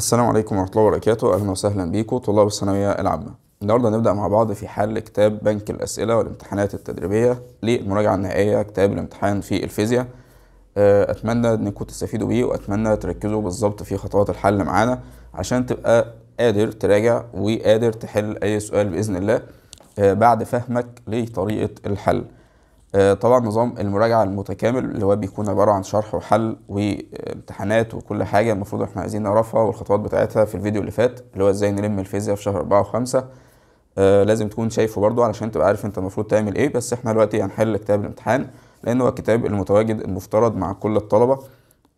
السلام عليكم ورحمة الله وبركاته أهلا وسهلا بيكم طلاب الثانوية العامة النهاردة هنبدأ مع بعض في حل كتاب بنك الأسئلة والامتحانات التدريبية للمراجعة النهائية كتاب الامتحان في الفيزياء آه، أتمنى إنكم تستفيدوا بيه وأتمنى تركزوا بالظبط في خطوات الحل معانا عشان تبقى قادر تراجع وقادر تحل أي سؤال بإذن الله آه، بعد فهمك لطريقة الحل آه، طبعا نظام المراجعة المتكامل اللي هو بيكون عبارة عن شرح وحل وامتحانات وكل حاجة المفروض احنا عايزين نعرفها والخطوات بتاعتها في الفيديو اللي فات اللي هو ازاي نلم الفيزياء في شهر أربعة وخمسة آه، لازم تكون شايفه برضو علشان تبقى عارف انت المفروض تعمل ايه بس احنا دلوقتي هنحل كتاب الامتحان لأن هو الكتاب المتواجد المفترض مع كل الطلبة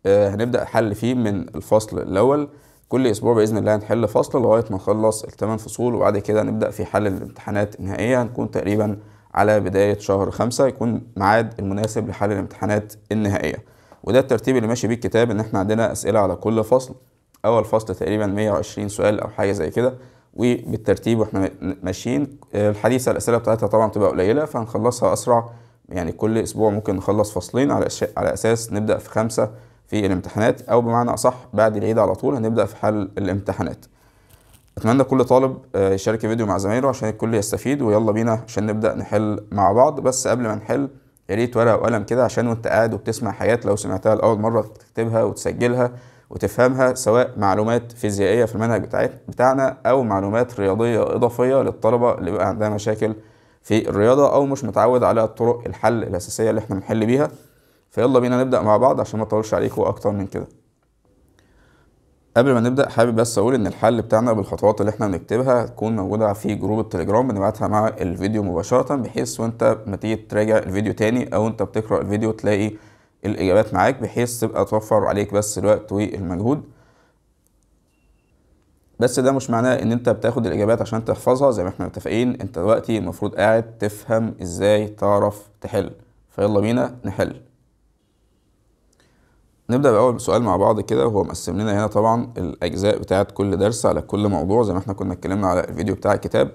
آه، هنبدأ حل فيه من الفصل الأول كل أسبوع بإذن الله هنحل فصل لغاية ما نخلص الثمان فصول وبعد كده نبدأ في حل الامتحانات النهائية هنكون تقريبا على بداية شهر خمسة يكون ميعاد المناسب لحل الامتحانات النهائية وده الترتيب اللي ماشي بيه الكتاب إن إحنا عندنا أسئلة على كل فصل أول فصل تقريبا 120 سؤال أو حاجة زي كده وبالترتيب واحنا ماشيين الحديثة الأسئلة بتاعتها طبعا بتبقى قليلة فهنخلصها أسرع يعني كل أسبوع ممكن نخلص فصلين على على أساس نبدأ في خمسة في الامتحانات أو بمعنى أصح بعد العيد على طول هنبدأ في حل الامتحانات اتمنى كل طالب آه، يشارك الفيديو مع زمايله عشان الكل يستفيد ويلا بينا عشان نبدا نحل مع بعض بس قبل ما نحل يا ريت ورقه وقلم كده عشان وانت قاعد وبتسمع حاجات لو سمعتها لاول مره تكتبها وتسجلها وتفهمها سواء معلومات فيزيائيه في المنهج بتاعنا او معلومات رياضيه اضافيه للطلبه اللي بيبقى عندها مشاكل في الرياضه او مش متعود على طرق الحل الاساسيه اللي احنا بنحل بيها فيلا بينا نبدا مع بعض عشان ما اطولش عليكم اكتر من كده قبل ما نبدا حابب بس اقول ان الحل بتاعنا بالخطوات اللي احنا بنكتبها تكون موجوده في جروب التليجرام بنبعتها مع الفيديو مباشره بحيث وانت ما تيجي تراجع الفيديو تاني او انت بتقرا الفيديو تلاقي الاجابات معاك بحيث تبقى توفر عليك بس الوقت والمجهود بس ده مش معناه ان انت بتاخد الاجابات عشان تحفظها زي ما احنا متفقين انت دلوقتي المفروض قاعد تفهم ازاي تعرف تحل فيلا بينا نحل نبدأ بأول سؤال مع بعض كده وهو مقسم لنا هنا طبعا الأجزاء بتاعة كل درس على كل موضوع زي ما احنا كنا اتكلمنا على الفيديو بتاع الكتاب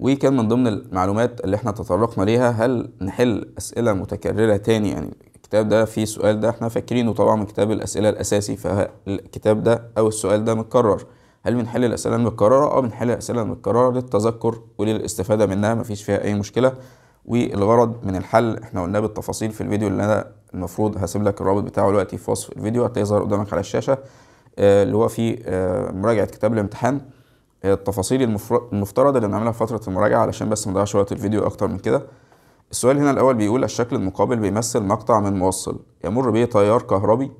وكان من ضمن المعلومات اللي احنا تطرقنا ليها هل نحل أسئلة متكررة تاني يعني الكتاب ده فيه سؤال ده احنا فاكرينه طبعا من كتاب الأسئلة الأساسي فالكتاب ده أو السؤال ده متكرر هل بنحل الأسئلة المتكررة؟ اه بنحل الأسئلة المتكررة للتذكر وللاستفادة منها مفيش فيها أي مشكلة والغرض من الحل احنا قلناه بالتفاصيل في الفيديو اللي انا المفروض هسيب لك الرابط بتاعه دلوقتي في وصف الفيديو هتظهر قدامك على الشاشه آه، اللي هو في آه، مراجعه كتاب الامتحان آه، التفاصيل المفترض اللي بنعملها في فتره المراجعه علشان بس ما نضيعش وقت الفيديو اكتر من كده السؤال هنا الاول بيقول الشكل المقابل بيمثل مقطع من موصل يمر به تيار كهربي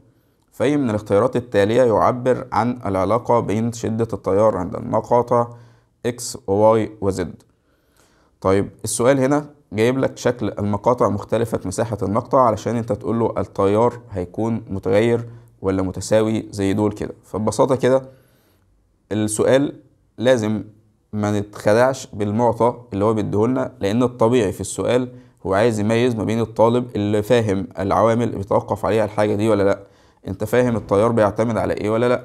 فأي من الاختيارات التالية يعبر عن العلاقة بين شدة التيار عند المقاطع اكس وواي وزد طيب السؤال هنا جايب لك شكل المقاطع مختلفة مساحة المقطع علشان انت تقول له التيار هيكون متغير ولا متساوي زي دول كده فببساطة كده السؤال لازم ما نتخدعش بالمعطى اللي هو بيديهولنا لان الطبيعي في السؤال هو عايز يميز ما بين الطالب اللي فاهم العوامل اللي بيتوقف عليها الحاجة دي ولا لا انت فاهم التيار بيعتمد على ايه ولا لا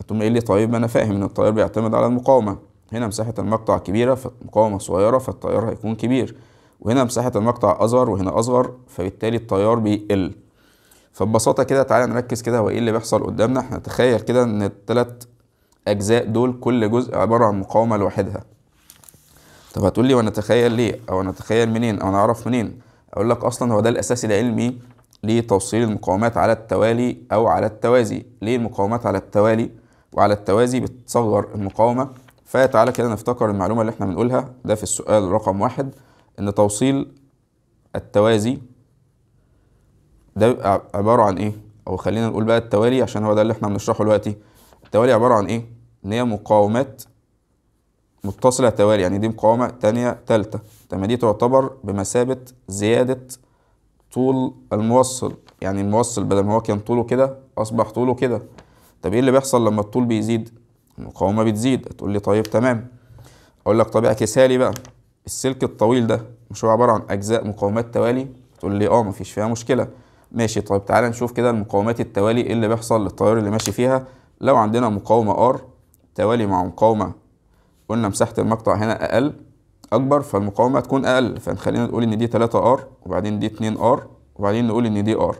هتقوم قايل لي طيب ما انا فاهم ان التيار بيعتمد على المقاومة هنا مساحة المقطع كبيرة فالمقاومة صغيرة فالتيار هيكون كبير وهنا مساحة المقطع أصغر وهنا أصغر فبالتالي التيار بيقل فببساطة كده تعالى نركز كده هو إيه اللي بيحصل قدامنا إحنا نتخيل كده إن التلات أجزاء دول كل جزء عبارة عن مقاومة لوحدها طب هتقول لي وأنا أتخيل ليه أو أنا أتخيل منين أو أنا أعرف منين أقول لك أصلا هو ده الأساس العلمي لتوصيل المقاومات على التوالي أو على التوازي ليه المقاومات على التوالي وعلى التوازي بتصغر المقاومة فتعالى كده نفتكر المعلومة اللي احنا بنقولها ده في السؤال رقم واحد ان توصيل التوازي ده عباره عن ايه او خلينا نقول بقى التوالي عشان هو ده اللي احنا بنشرحه دلوقتي التوالي عباره عن ايه ان هي مقاومات متصلة توالي يعني دي مقاومة تانية تالتة تمام دي تعتبر بمثابة زيادة طول الموصل يعني الموصل بدل ما هو كان طوله كده أصبح طوله كده طب إيه اللي بيحصل لما الطول بيزيد؟ المقاومة بتزيد هتقول لي طيب تمام أقول لك طب اعكسها لي بقى السلك الطويل ده مش هو عباره عن اجزاء مقاومات توالي تقول لي اه مفيش فيها مشكله ماشي طيب تعالى نشوف كده المقاومات التوالي ايه اللي بيحصل للتيار اللي ماشي فيها لو عندنا مقاومه ار توالي مع مقاومه قلنا مساحه المقطع هنا اقل اكبر فالمقاومه هتكون اقل فنخلينا نقول ان دي 3 ار وبعدين دي 2 ار وبعدين نقول ان دي ار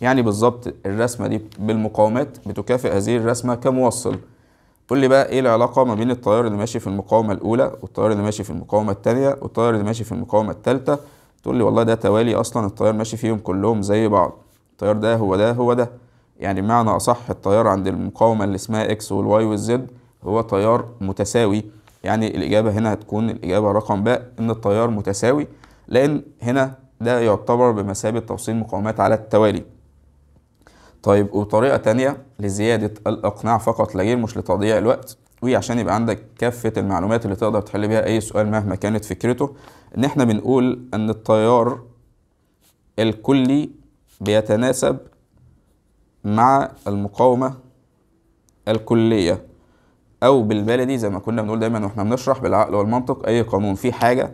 يعني بالظبط الرسمه دي بالمقاومات بتكافئ هذه الرسمه كموصل تقول لي بقى ايه العلاقه ما بين التيار اللي ماشي في المقاومه الاولى والتيار اللي ماشي في المقاومه الثانيه والتيار اللي ماشي في المقاومه الثالثه تقول لي والله ده توالي اصلا التيار ماشي فيهم كلهم زي بعض التيار ده هو ده هو ده يعني بمعنى اصح التيار عند المقاومه اللي اسمها اكس والواي والزد هو تيار متساوي يعني الاجابه هنا هتكون الاجابه رقم ب ان التيار متساوي لان هنا ده يعتبر بمثابه توصيل مقاومات على التوالي طيب وطريقه تانية لزياده الاقناع فقط لا غير مش لتضييع الوقت وعشان يبقى عندك كافه المعلومات اللي تقدر تحل بيها اي سؤال مهما كانت فكرته ان احنا بنقول ان التيار الكلي بيتناسب مع المقاومه الكليه او بالبلدي زي ما كنا بنقول دايما واحنا بنشرح بالعقل والمنطق اي قانون فيه حاجه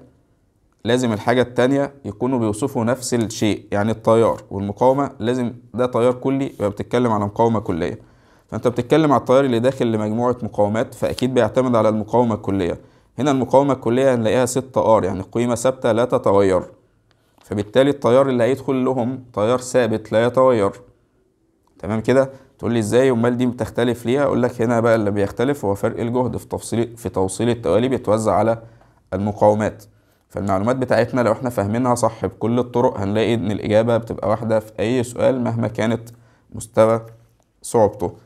لازم الحاجة التانية يكونوا بيوصفوا نفس الشيء يعني التيار والمقاومة لازم ده تيار كلي يبقى بتتكلم على مقاومة كلية فأنت بتتكلم على التيار اللي داخل لمجموعة مقاومات فأكيد بيعتمد على المقاومة الكلية هنا المقاومة الكلية هنلاقيها 6 ار يعني قيمة ثابتة لا تتغير فبالتالي التيار اللي هيدخل لهم تيار ثابت لا يتغير تمام كده تقول لي ازاي امال دي بتختلف ليه اقول لك هنا بقى اللي بيختلف هو فرق الجهد في تفصيل في توصيل التوالي بيتوزع على المقاومات فالمعلومات بتاعتنا لو احنا فاهمينها صح بكل الطرق هنلاقي ان الاجابه بتبقى واحده في اي سؤال مهما كانت مستوى صعوبته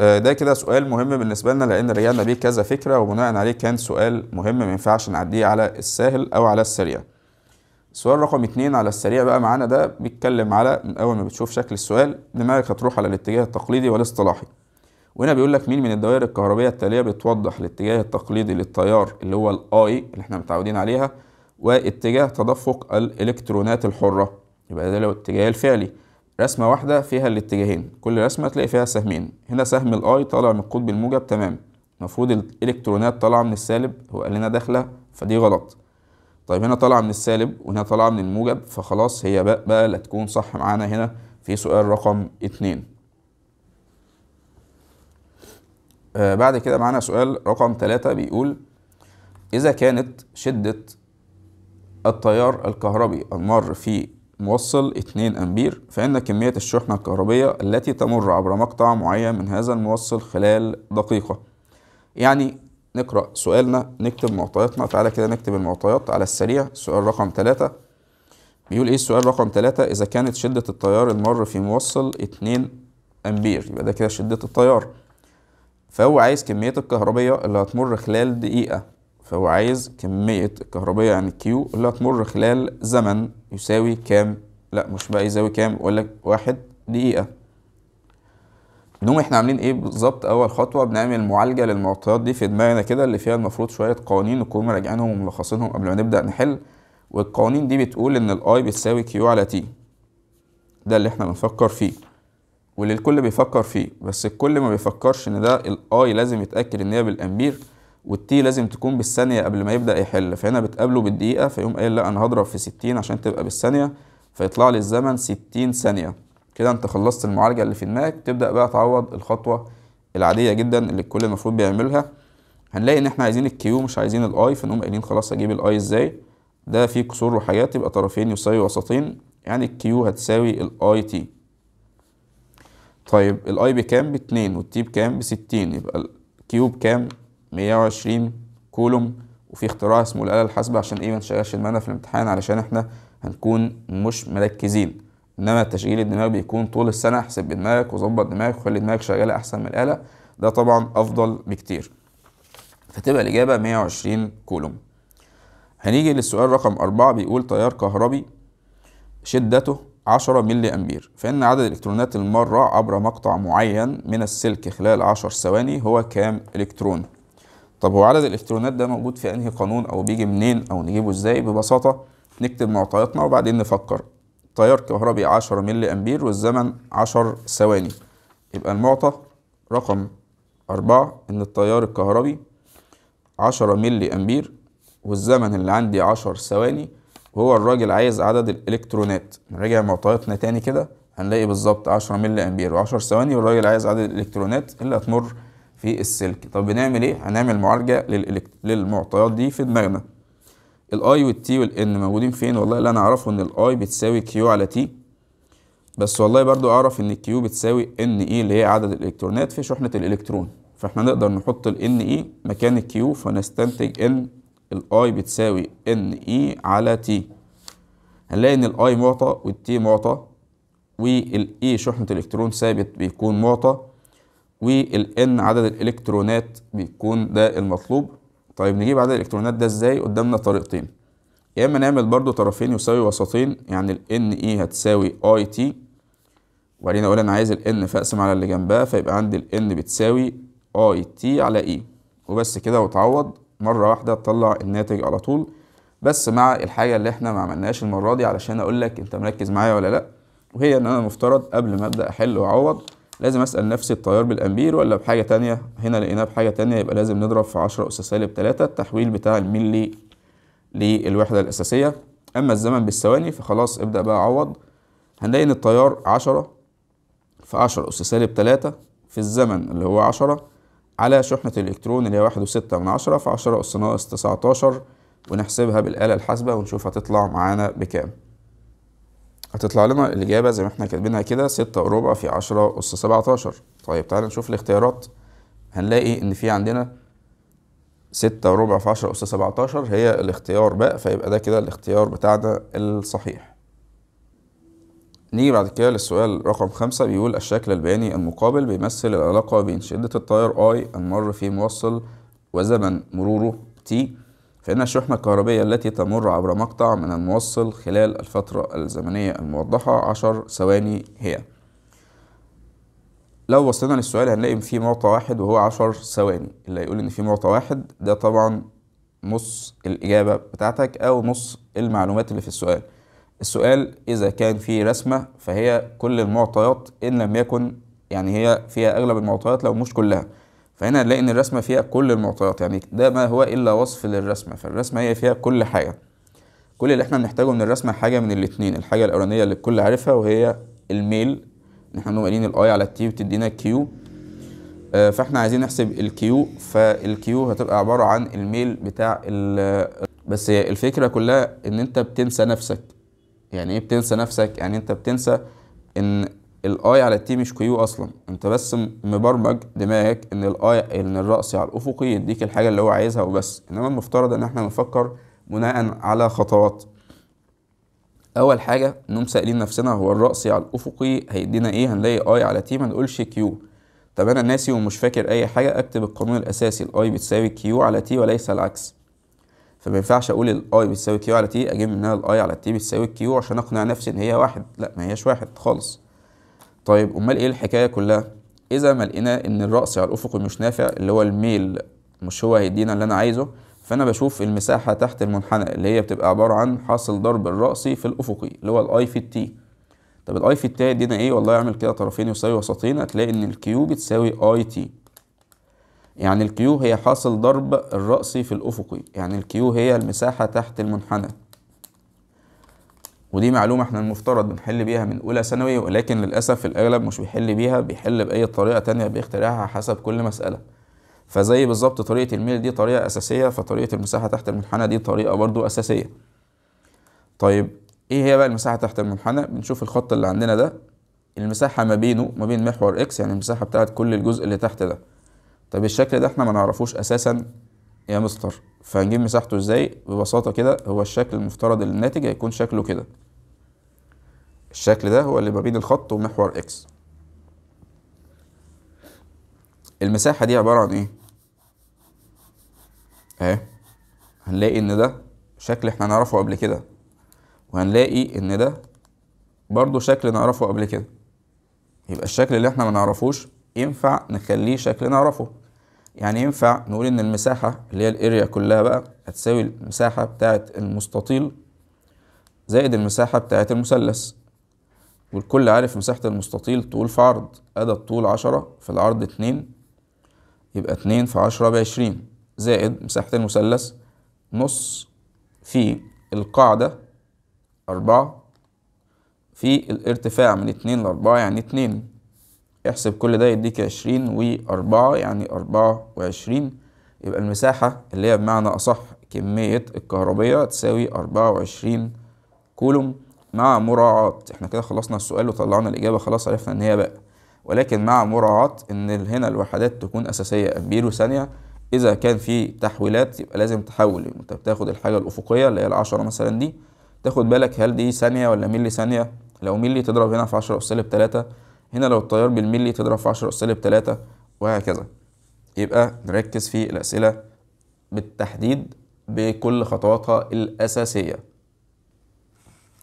آه، ده كده سؤال مهم بالنسبه لنا لان رجعنا بيه كذا فكره وبناء عليه كان سؤال مهم ما ينفعش نعديه على السهل او على السريع السؤال رقم اتنين على السريع بقى معانا ده بيتكلم على من اول ما بتشوف شكل السؤال دماغك هتروح على الاتجاه التقليدي والاصطلاحي وهنا بيقول لك مين من الدوائر الكهربية التالية بتوضح الاتجاه التقليدي للتيار اللي هو الاي اللي احنا متعودين عليها واتجاه تدفق الالكترونات الحرة يبقى ده الاتجاه الفعلي رسمة واحدة فيها الاتجاهين كل رسمة تلاقي فيها سهمين هنا سهم الاي طالع من القطب الموجب تمام المفروض الالكترونات طالعة من السالب هو قال لنا داخلة فدي غلط طيب هنا طالعة من السالب وهنا طالعة من الموجب فخلاص هي بقى, بقى لا تكون صح معانا هنا في سؤال رقم اتنين آه، بعد كده معانا سؤال رقم ثلاثة بيقول إذا كانت شدة التيار الكهربي المر في موصل 2 أمبير فإن كمية الشحنة الكهربية التي تمر عبر مقطع معين من هذا الموصل خلال دقيقة يعني نقرأ سؤالنا نكتب معطياتنا تعالى كده نكتب المعطيات على السريع سؤال رقم ثلاثة بيقول إيه السؤال رقم ثلاثة إذا كانت شدة التيار المر في موصل 2 أمبير يبقى ده كده شدة التيار فهو عايز كمية الكهربية اللي هتمر خلال دقيقة فهو عايز كمية الكهربية يعني كيو اللي هتمر خلال زمن يساوي كام لا مش بقى يساوي كام يقول لك واحد دقيقة نقوم احنا عاملين ايه بالظبط اول خطوة بنعمل معالجة للمعطيات دي في دماغنا كده اللي فيها المفروض شوية قوانين نكون راجعينهم وملخصينهم قبل ما نبدأ نحل والقوانين دي بتقول ان الاي بتساوي كيو على تي ده اللي احنا بنفكر فيه واللي الكل بيفكر فيه بس الكل ما بيفكرش ان ده الاي لازم يتاكد ان هي بالامبير والتي لازم تكون بالثانيه قبل ما يبدا يحل فهنا بتقابله بالدقيقه فيقوم قايل لا انا هضرب في 60 عشان تبقى بالثانيه فيطلع لي الزمن 60 ثانيه كده انت خلصت المعالجه اللي في دماغك تبدا بقى تعوض الخطوه العاديه جدا اللي الكل المفروض بيعملها هنلاقي ان احنا عايزين الكيو مش عايزين الاي فنقوم قايلين خلاص هجيب الاي ازاي ده فيه كسور وحاجات يبقى طرفين يساوي وسطين يعني الكيو هتساوي الاي تي طيب الاي بكام باتنين والتي بكام بستين يبقى الكيوب كام مية وعشرين كولوم وفي اختراع اسمه الآلة الحاسبة عشان ايه منشغلش دماغنا في الامتحان علشان احنا هنكون مش مركزين انما تشغيل الدماغ بيكون طول السنة احسب بدماغك وظبط دماغك وخلي دماغك شغالة احسن من الآلة ده طبعا افضل بكتير فتبقى الإجابة 120 كولوم هنيجي للسؤال رقم أربعة بيقول تيار كهربي شدته 10 ملي أمبير فإن عدد الإلكترونات المارة عبر مقطع معين من السلك خلال 10 ثواني هو كام إلكترون طب هو عدد الإلكترونات ده موجود في أنهي قانون أو بيجي منين أو نجيبه إزاي ببساطة نكتب معطياتنا وبعدين نفكر تيار كهربي 10 ملي أمبير والزمن 10 ثواني يبقى المعطى رقم أربعة إن التيار الكهربي 10 ملي أمبير والزمن اللي عندي 10 ثواني وهو الراجل عايز عدد الالكترونات نراجع معطياتنا تاني كده هنلاقي بالظبط 10 ملي امبير و10 ثواني والراجل عايز عدد الالكترونات اللي هتمر في السلك طب بنعمل ايه هنعمل معالجه للمعطيات دي في دماغنا الاي والتي والان موجودين فين والله اللي انا اعرفه ان الاي بتساوي كيو على تي بس والله برضو اعرف ان الكيو بتساوي ان اي e اللي هي عدد الالكترونات في شحنه الالكترون فاحنا نقدر نحط الان اي e مكان الكيو فنستنتج ان الاي بتساوي ان اي على تي هنلاقي ان الاي معطى والتي معطى والاي شحنة الالكترون ثابت بيكون معطى والان عدد الالكترونات بيكون ده المطلوب طيب نجيب عدد الالكترونات ده ازاي قدامنا طريقتين يا اما نعمل برضو طرفين يساوي وسطين يعني ال ان اي هتساوي اي تي وبعدين اقول انا عايز ال ان فاقسم على اللي جنبها فيبقى عندي ال ان بتساوي اي تي على اي وبس كده وتعوض مرة واحدة تطلع الناتج على طول بس مع الحاجة اللي احنا ما عملناهاش المرة دي علشان اقول لك انت مركز معايا ولا لا وهي ان انا المفترض قبل ما ابدأ احل واعوض لازم اسأل نفسي التيار بالامبير ولا بحاجة تانية هنا لقيناه بحاجة تانية يبقى لازم نضرب في 10 اس سالب 3 التحويل بتاع الملي للوحدة الاساسية اما الزمن بالثواني فخلاص ابدأ بقى اعوض هنلاقي ان التيار 10 في 10 اس سالب 3 في الزمن اللي هو 10 على شحنة الإلكترون اللي هي واحد وستة من عشرة في عشرة أس ناقص تسعتاشر ونحسبها بالآلة الحاسبة ونشوف هتطلع معانا بكام هتطلع لنا الإجابة زي ما احنا كاتبينها كده ستة وربع في عشرة أس سبعتاشر طيب تعالى نشوف الاختيارات هنلاقي إن في عندنا ستة وربع في عشرة أس سبعتاشر هي الاختيار ب فيبقى ده كده الاختيار بتاعنا الصحيح نيجي بعد كده للسؤال رقم خمسة بيقول الشكل البياني المقابل بيمثل العلاقة بين شدة التيار I المر في موصل وزمن مروره t فإن الشحنة الكهربية التي تمر عبر مقطع من الموصل خلال الفترة الزمنية الموضحة عشر ثواني هي لو بصينا للسؤال هنلاقي في معطى واحد وهو عشر ثواني اللي هيقول إن في معطى واحد ده طبعا نص الإجابة بتاعتك أو نص المعلومات اللي في السؤال السؤال إذا كان في رسمة فهي كل المعطيات إن لم يكن يعني هي فيها أغلب المعطيات لو مش كلها فهنا هنلاقي إن الرسمة فيها كل المعطيات يعني ده ما هو إلا وصف للرسمة فالرسمة هي فيها كل حاجة كل اللي احنا بنحتاجه من الرسمة حاجة من الاتنين الحاجة الأولانية اللي الكل عارفها وهي الميل إن احنا قايلين الأي على التي بتدينا كيو آه، فاحنا عايزين نحسب الكيو فالكيو هتبقى عبارة عن الميل بتاع ال بس الفكرة كلها إن أنت بتنسى نفسك يعني ايه بتنسى نفسك يعني انت بتنسى ان الاي على التي مش كيو اصلا انت بس مبرمج دماغك ان الاي ان الرأسي على الافقي يديك الحاجه اللي هو عايزها وبس انما المفترض ان احنا نفكر بناء على خطوات اول حاجه نقوم سائلين نفسنا هو الرأسي على الافقي هيدينا ايه هنلاقي اي على تي ما نقولش كيو طب انا ناسي ومش فاكر اي حاجه اكتب القانون الاساسي الاي بتساوي كيو على تي وليس العكس فما ينفعش اقول الاي بتساوي كيو على تي اجيب منها الاي على تي بتساوي كيو عشان اقنع نفسي ان هي واحد لا ما هياش واحد خالص طيب امال ايه الحكايه كلها اذا ما لقينا ان الراس على الافقي مش نافع اللي هو الميل مش هو هيدينا اللي انا عايزه فانا بشوف المساحه تحت المنحنى اللي هي بتبقى عباره عن حاصل ضرب الراسي في الافقي اللي هو الاي في التي طب الاي في التي هيدينا ايه والله اعمل كده طرفين يساوي وسطين هتلاقي ان الكيو بتساوي اي تي يعني الكيو هي حاصل ضرب الرأسي في الأفقي يعني الكيو هي المساحة تحت المنحنى ودي معلومة احنا المفترض بنحل بيها من أولى ثانوي ولكن للأسف في الأغلب مش بيحل بيها بيحل بأي طريقة تانية بيخترعها حسب كل مسألة فزي بالظبط طريقة الميل دي طريقة أساسية فطريقة المساحة تحت المنحنى دي طريقة برضو أساسية طيب إيه هي بقى المساحة تحت المنحنى بنشوف الخط اللي عندنا ده المساحة ما بينه ما بين محور إكس يعني المساحة بتاعت كل الجزء اللي تحت ده طب الشكل ده احنا ما نعرفوش اساسا يا مستر فهنجيب مساحته ازاي ببساطه كده هو الشكل المفترض الناتج هيكون شكله كده الشكل ده هو اللي ما بين الخط ومحور اكس المساحه دي عباره عن ايه اهي هنلاقي ان ده شكل احنا نعرفه قبل كده وهنلاقي ان ده برضو شكل نعرفه قبل كده يبقى الشكل اللي احنا ما نعرفوش ينفع نخليه شكل نعرفه يعني ينفع نقول ان المساحة اللي هي الاريا كلها بقى هتساوي المساحة بتاعة المستطيل زائد المساحة بتاعة المثلث والكل عارف مساحة المستطيل طول في عرض أدى الطول عشرة في العرض اتنين يبقى اتنين في عشرة بعشرين زائد مساحة المثلث نص في القاعدة أربعة في الارتفاع من اتنين لأربعة يعني اتنين احسب كل ده يديك عشرين وأربعة يعني أربعة وعشرين يبقى المساحة اللي هي بمعنى أصح كمية الكهربية تساوي أربعة وعشرين كولوم مع مراعاة احنا كده خلصنا السؤال وطلعنا الإجابة خلاص عرفنا إن هي بقى ولكن مع مراعاة إن هنا الوحدات تكون أساسية أمبير وثانية إذا كان في تحويلات يبقى لازم تحول يعني أنت بتاخد الحاجة الأفقية اللي هي العشرة مثلا دي تاخد بالك هل دي ثانية ولا ملي ثانية لو ملي تضرب هنا في عشرة أس سالب تلاتة هنا لو التيار بالملي تضرب في 10 أس سالب 3 وهكذا يبقى نركز في الأسئلة بالتحديد بكل خطواتها الأساسية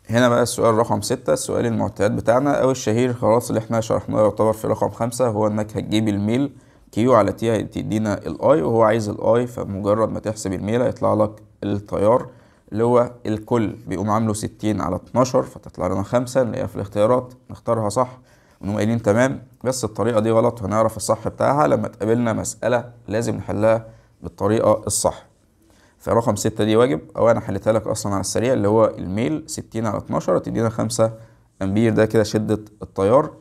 هنا بقى السؤال رقم ستة السؤال المعتاد بتاعنا أو الشهير خلاص اللي احنا شرحناه يعتبر في رقم خمسة هو إنك هتجيب الميل كيو على تي هتدينا الاي وهو عايز الاي فمجرد ما تحسب الميل هيطلع لك التيار اللي هو الكل بيقوم عامله ستين على اتناشر فتطلع لنا خمسة نلاقيها في الاختيارات نختارها صح ونقوم قايلين تمام بس الطريقه دي غلط وهنعرف الصح بتاعها لما تقابلنا مساله لازم نحلها بالطريقه الصح فرقم 6 دي واجب او انا حليتها لك اصلا على السريع اللي هو الميل 60 على 12 تدينا 5 امبير ده كده شده التيار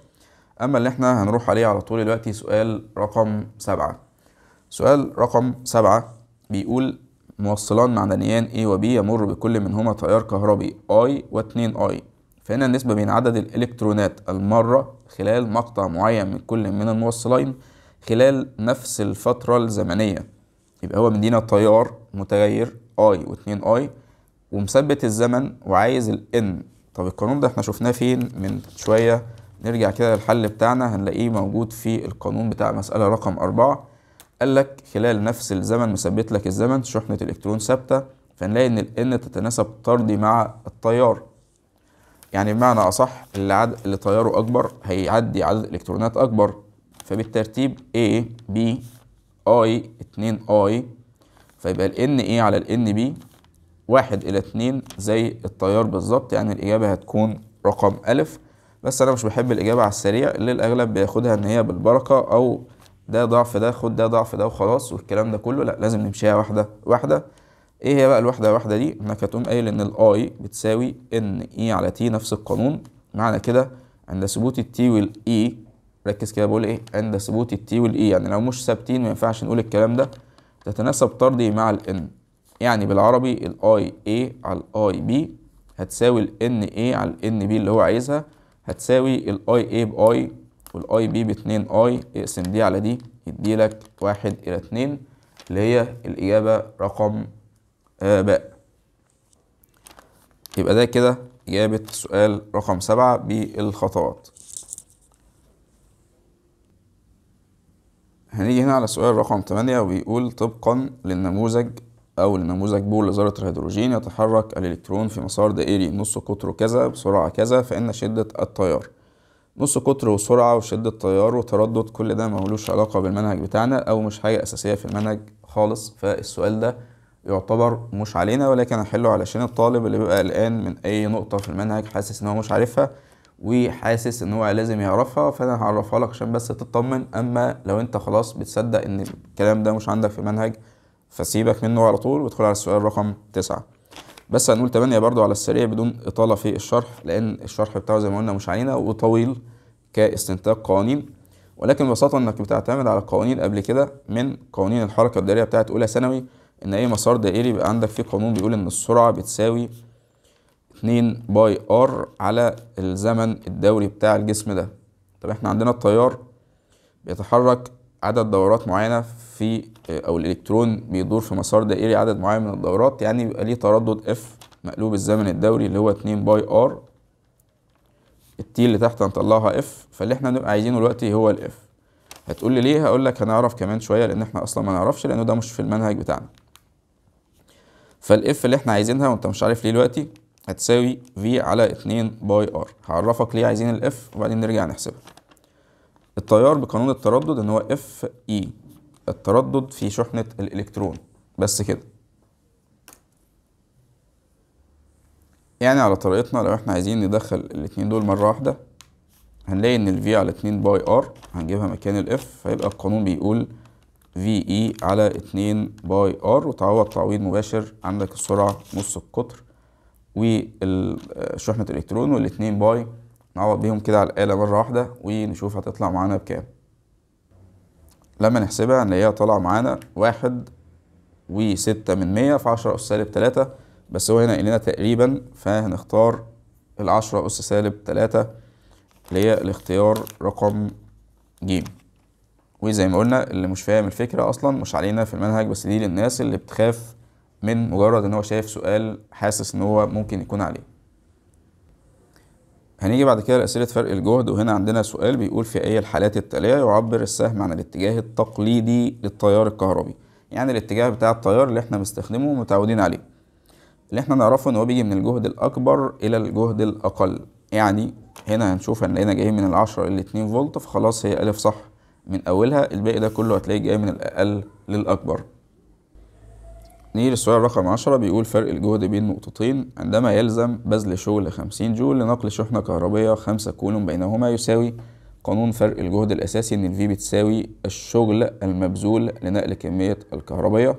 اما اللي احنا هنروح عليه على طول دلوقتي سؤال رقم 7 سؤال رقم 7 بيقول موصلان معدنيان A و B يمر بكل منهما تيار كهربي I و 2I فهنا النسبة بين عدد الإلكترونات المارة خلال مقطع معين من كل من الموصلين خلال نفس الفترة الزمنية يبقى هو مدينا تيار متغير اي واتنين اي ومثبت الزمن وعايز الان طب القانون ده احنا شفناه فين من شوية نرجع كده للحل بتاعنا هنلاقيه موجود في القانون بتاع مسألة رقم أربعة قال لك خلال نفس الزمن مثبت لك الزمن شحنة الإلكترون ثابتة فنلاقي إن ال N تتناسب طردي مع التيار يعني بمعنى أصح اللي, عد... اللي تياره أكبر هيعدي عدد إلكترونات أكبر فبالترتيب A B I 2 I فيبقى ال A على ال B واحد إلى اتنين زي التيار بالظبط يعني الإجابة هتكون رقم أ بس أنا مش بحب الإجابة على السريع اللي الأغلب بياخدها إن هي بالبركة أو ده ضعف ده خد ده ضعف ده وخلاص والكلام ده كله لأ لازم نمشيها واحدة واحدة ايه هي بقى الوحده الواحده دي انك هتقوم قايل ان الاي بتساوي ان اي e على تي نفس القانون معنى كده عند ثبوت التي والاي e، ركز كده بقول ايه عند ثبوت التي والاي e. يعني لو مش ثابتين ما ينفعش نقول الكلام ده تتناسب طردي مع الان يعني بالعربي الاي اي على الاي بي هتساوي الان اي على الان بي اللي هو عايزها هتساوي الاي اي باي والاي بي باتنين اي اقسم دي على دي يديلك واحد الى اتنين اللي هي الاجابه رقم آه، باء يبقى ده كده إجابة سؤال رقم سبعة بالخطوات هنيجي هنا على سؤال رقم تمانية وبيقول طبقا للنموذج أو لنموذج بول لذرة الهيدروجين يتحرك الإلكترون في مسار دائري نص قطره كذا بسرعة كذا فإن شدة التيار نص قطر وسرعة وشدة تيار وتردد كل ده ملوش علاقة بالمنهج بتاعنا أو مش حاجة أساسية في المنهج خالص فالسؤال ده يعتبر مش علينا ولكن هنحله علشان الطالب اللي بيبقى قلقان من اي نقطه في المنهج حاسس ان هو مش عارفها وحاسس ان هو لازم يعرفها فانا هعرفها لك عشان بس تطمن اما لو انت خلاص بتصدق ان الكلام ده مش عندك في المنهج فسيبك منه على طول وادخل على السؤال رقم تسعة بس هنقول تمانية برضو على السريع بدون اطاله في الشرح لان الشرح بتاعه زي ما قلنا مش علينا وطويل كاستنتاج قوانين ولكن ببساطه انك بتعتمد على قوانين قبل كده من قوانين الحركه الداريه بتاعت اولى ثانوي ان اي مسار دائري بيبقى عندك فيه قانون بيقول ان السرعه بتساوي 2 باي ار على الزمن الدوري بتاع الجسم ده طب احنا عندنا التيار بيتحرك عدد دورات معينه في او الالكترون بيدور في مسار دائري عدد معين من الدورات يعني بيبقى ليه تردد اف مقلوب الزمن الدوري اللي هو 2 باي ار التي اللي تحت هنطلعها اف فاللي احنا نبقى عايزينه دلوقتي هو الاف هتقول لي ليه هقول لك هنعرف كمان شويه لان احنا اصلا ما نعرفش لانه ده مش في المنهج بتاعنا فالاف اللي احنا عايزينها وانت مش عارف ليه دلوقتي هتساوي في على 2 باي ار هعرفك ليه عايزين الاف وبعدين نرجع نحسبها التيار بقانون التردد ان هو اف اي e. التردد في شحنة الالكترون بس كده يعني على طريقتنا لو احنا عايزين ندخل الاتنين دول مرة واحدة هنلاقي ان الفي على 2 باي ار هنجيبها مكان الاف فيبقى القانون بيقول في اي e على 2 باي ار وتعوض تعويض مباشر عندك السرعة نص القطر وشحنة الإلكترون والاتنين باي نعوض بيهم كده على الآلة مرة واحدة ونشوف هتطلع معانا بكام لما نحسبها هنلاقيها طالعة معانا واحد وستة من مية في عشرة أس سالب تلاتة بس هو هنا قايلنا تقريبا فهنختار العشرة أس سالب تلاتة اللي هي الاختيار رقم جيم وزي ما قلنا اللي مش فاهم الفكره اصلا مش علينا في المنهج بس دي للناس اللي بتخاف من مجرد ان هو شايف سؤال حاسس ان هو ممكن يكون عليه هنيجي بعد كده لأسئلة فرق الجهد وهنا عندنا سؤال بيقول في أي الحالات التالية يعبر السهم عن الاتجاه التقليدي للتيار الكهربي يعني الاتجاه بتاع التيار اللي احنا بنستخدمه ومتعودين عليه اللي احنا نعرفه ان هو بيجي من الجهد الأكبر إلى الجهد الأقل يعني هنا هنشوف هنلاقينا جايين من العشرة إلى اتنين فولت فخلاص هي ألف صح من أولها الباقي ده كله هتلاقي جاي من الأقل للأكبر نيجي للسؤال رقم عشرة بيقول فرق الجهد بين نقطتين عندما يلزم بذل شغل خمسين جول لنقل شحنة كهربية خمسة كولوم بينهما يساوي قانون فرق الجهد الأساسي إن الفي بتساوي الشغل المبذول لنقل كمية الكهربية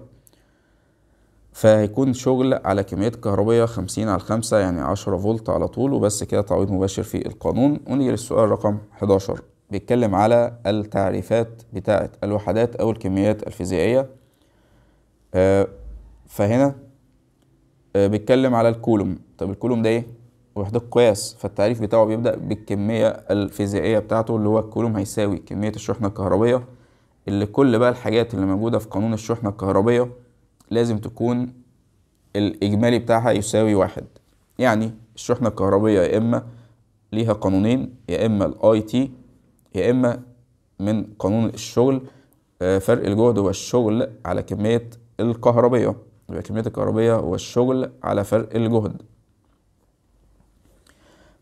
فهيكون شغل على كمية كهربية خمسين على خمسة يعني عشرة فولت على طول وبس كده تعويض مباشر في القانون ونيجي للسؤال رقم حداشر بيتكلم على التعريفات بتاعة الوحدات أو الكميات الفيزيائية آه، فهنا آه، بيتكلم على الكولوم طب الكولوم ده إيه؟ وحدة قياس فالتعريف بتاعه بيبدأ بالكمية الفيزيائية بتاعته اللي هو الكولوم هيساوي كمية الشحنة الكهربية اللي كل بقى الحاجات اللي موجودة في قانون الشحنة الكهربية لازم تكون الإجمالي بتاعها يساوي واحد يعني الشحنة الكهربية يا إما ليها قانونين يا إما الأي تي يا اما من قانون الشغل آه، فرق الجهد والشغل على كميه الكهربيه يبقى كميه الكهربيه والشغل على فرق الجهد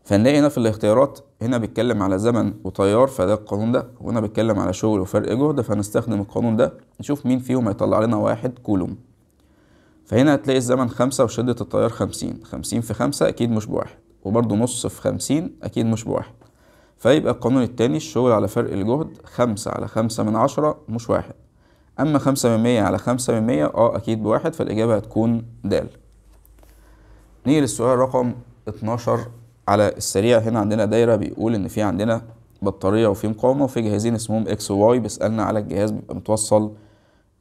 فنلاقي هنا في الاختيارات هنا بيتكلم على زمن وتيار فده القانون ده وهنا بيتكلم على شغل وفرق جهد فهنستخدم القانون ده نشوف مين فيهم هيطلع لنا واحد كولوم فهنا هتلاقي الزمن خمسة وشدة التيار خمسين خمسين في خمسة أكيد مش بواحد وبرضه نص في خمسين أكيد مش بواحد فيبقى القانون التاني الشغل على فرق الجهد خمسة على خمسة من عشرة مش واحد أما خمسة من مية على خمسة من مية اه أكيد بواحد فالإجابة هتكون د نيجي للسؤال رقم اتناشر على السريع هنا عندنا دايرة بيقول إن في عندنا بطارية وفي مقاومة وفي جهازين اسمهم اكس وواي بيسألنا على الجهاز بيبقى متوصل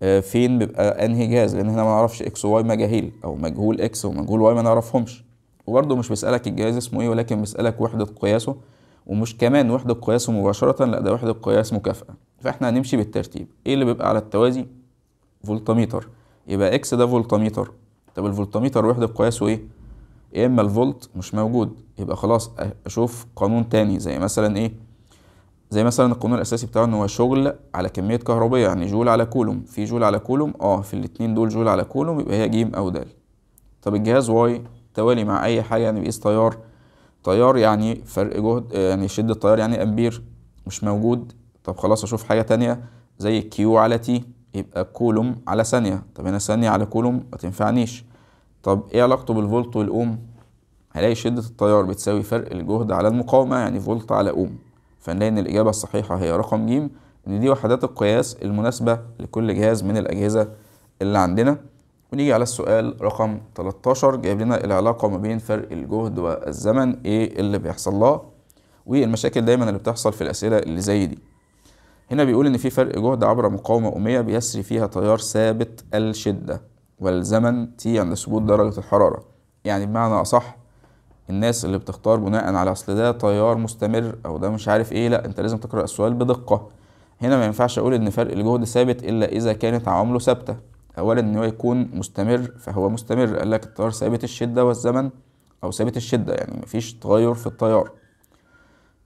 آه، فين بيبقى انهي جهاز لان هنا ما نعرفش اكس وواي مجاهيل او مجهول اكس ومجهول واي ما نعرفهمش وبرده مش بيسألك الجهاز اسمه ايه ولكن بيسألك وحدة قياسه ومش كمان وحدة قياس مباشرة لا ده وحدة قياس مكافأة فاحنا هنمشي بالترتيب ايه اللي بيبقى على التوازي فولتميتر يبقى اكس ده فولتميتر طب الفولتميتر وحدة قياسه ايه يا اما الفولت مش موجود يبقى خلاص اشوف قانون تاني زي مثلا ايه زي مثلا القانون الاساسي بتاعه ان هو شغل على كميه كهربيه يعني جول على كولوم في جول على كولوم اه في الاتنين دول جول على كولوم يبقى هي ج او د طب الجهاز واي توالي مع اي حاجه يعني بيقيس تيار تيار يعني فرق جهد يعني شدة تيار يعني أمبير مش موجود طب خلاص أشوف حاجة تانية زي كيو على تي يبقى كولوم على ثانية طب هنا ثانية على كولوم ما تنفعنيش طب إيه علاقته بالفولت والأوم؟ هلاقي شدة التيار بتساوي فرق الجهد على المقاومة يعني فولت على أوم فنلاقي إن الإجابة الصحيحة هي رقم ج إن دي وحدات القياس المناسبة لكل جهاز من الأجهزة اللي عندنا ونيجي على السؤال رقم 13 جايب لنا العلاقة ما بين فرق الجهد والزمن ايه اللي بيحصل له والمشاكل دايما اللي بتحصل في الأسئلة اللي زي دي هنا بيقول إن في فرق جهد عبر مقاومة أمية بيسري فيها تيار ثابت الشدة والزمن تي عند ثبوت درجة الحرارة يعني بمعنى أصح الناس اللي بتختار بناء على أصل ده تيار مستمر أو ده مش عارف إيه لأ أنت لازم تقرأ السؤال بدقة هنا ما ينفعش أقول إن فرق الجهد ثابت إلا إذا كانت عوامله ثابتة اولا ان هو يكون مستمر فهو مستمر قال لك التيار ثابت الشده والزمن او ثابت الشده يعني مفيش تغير في التيار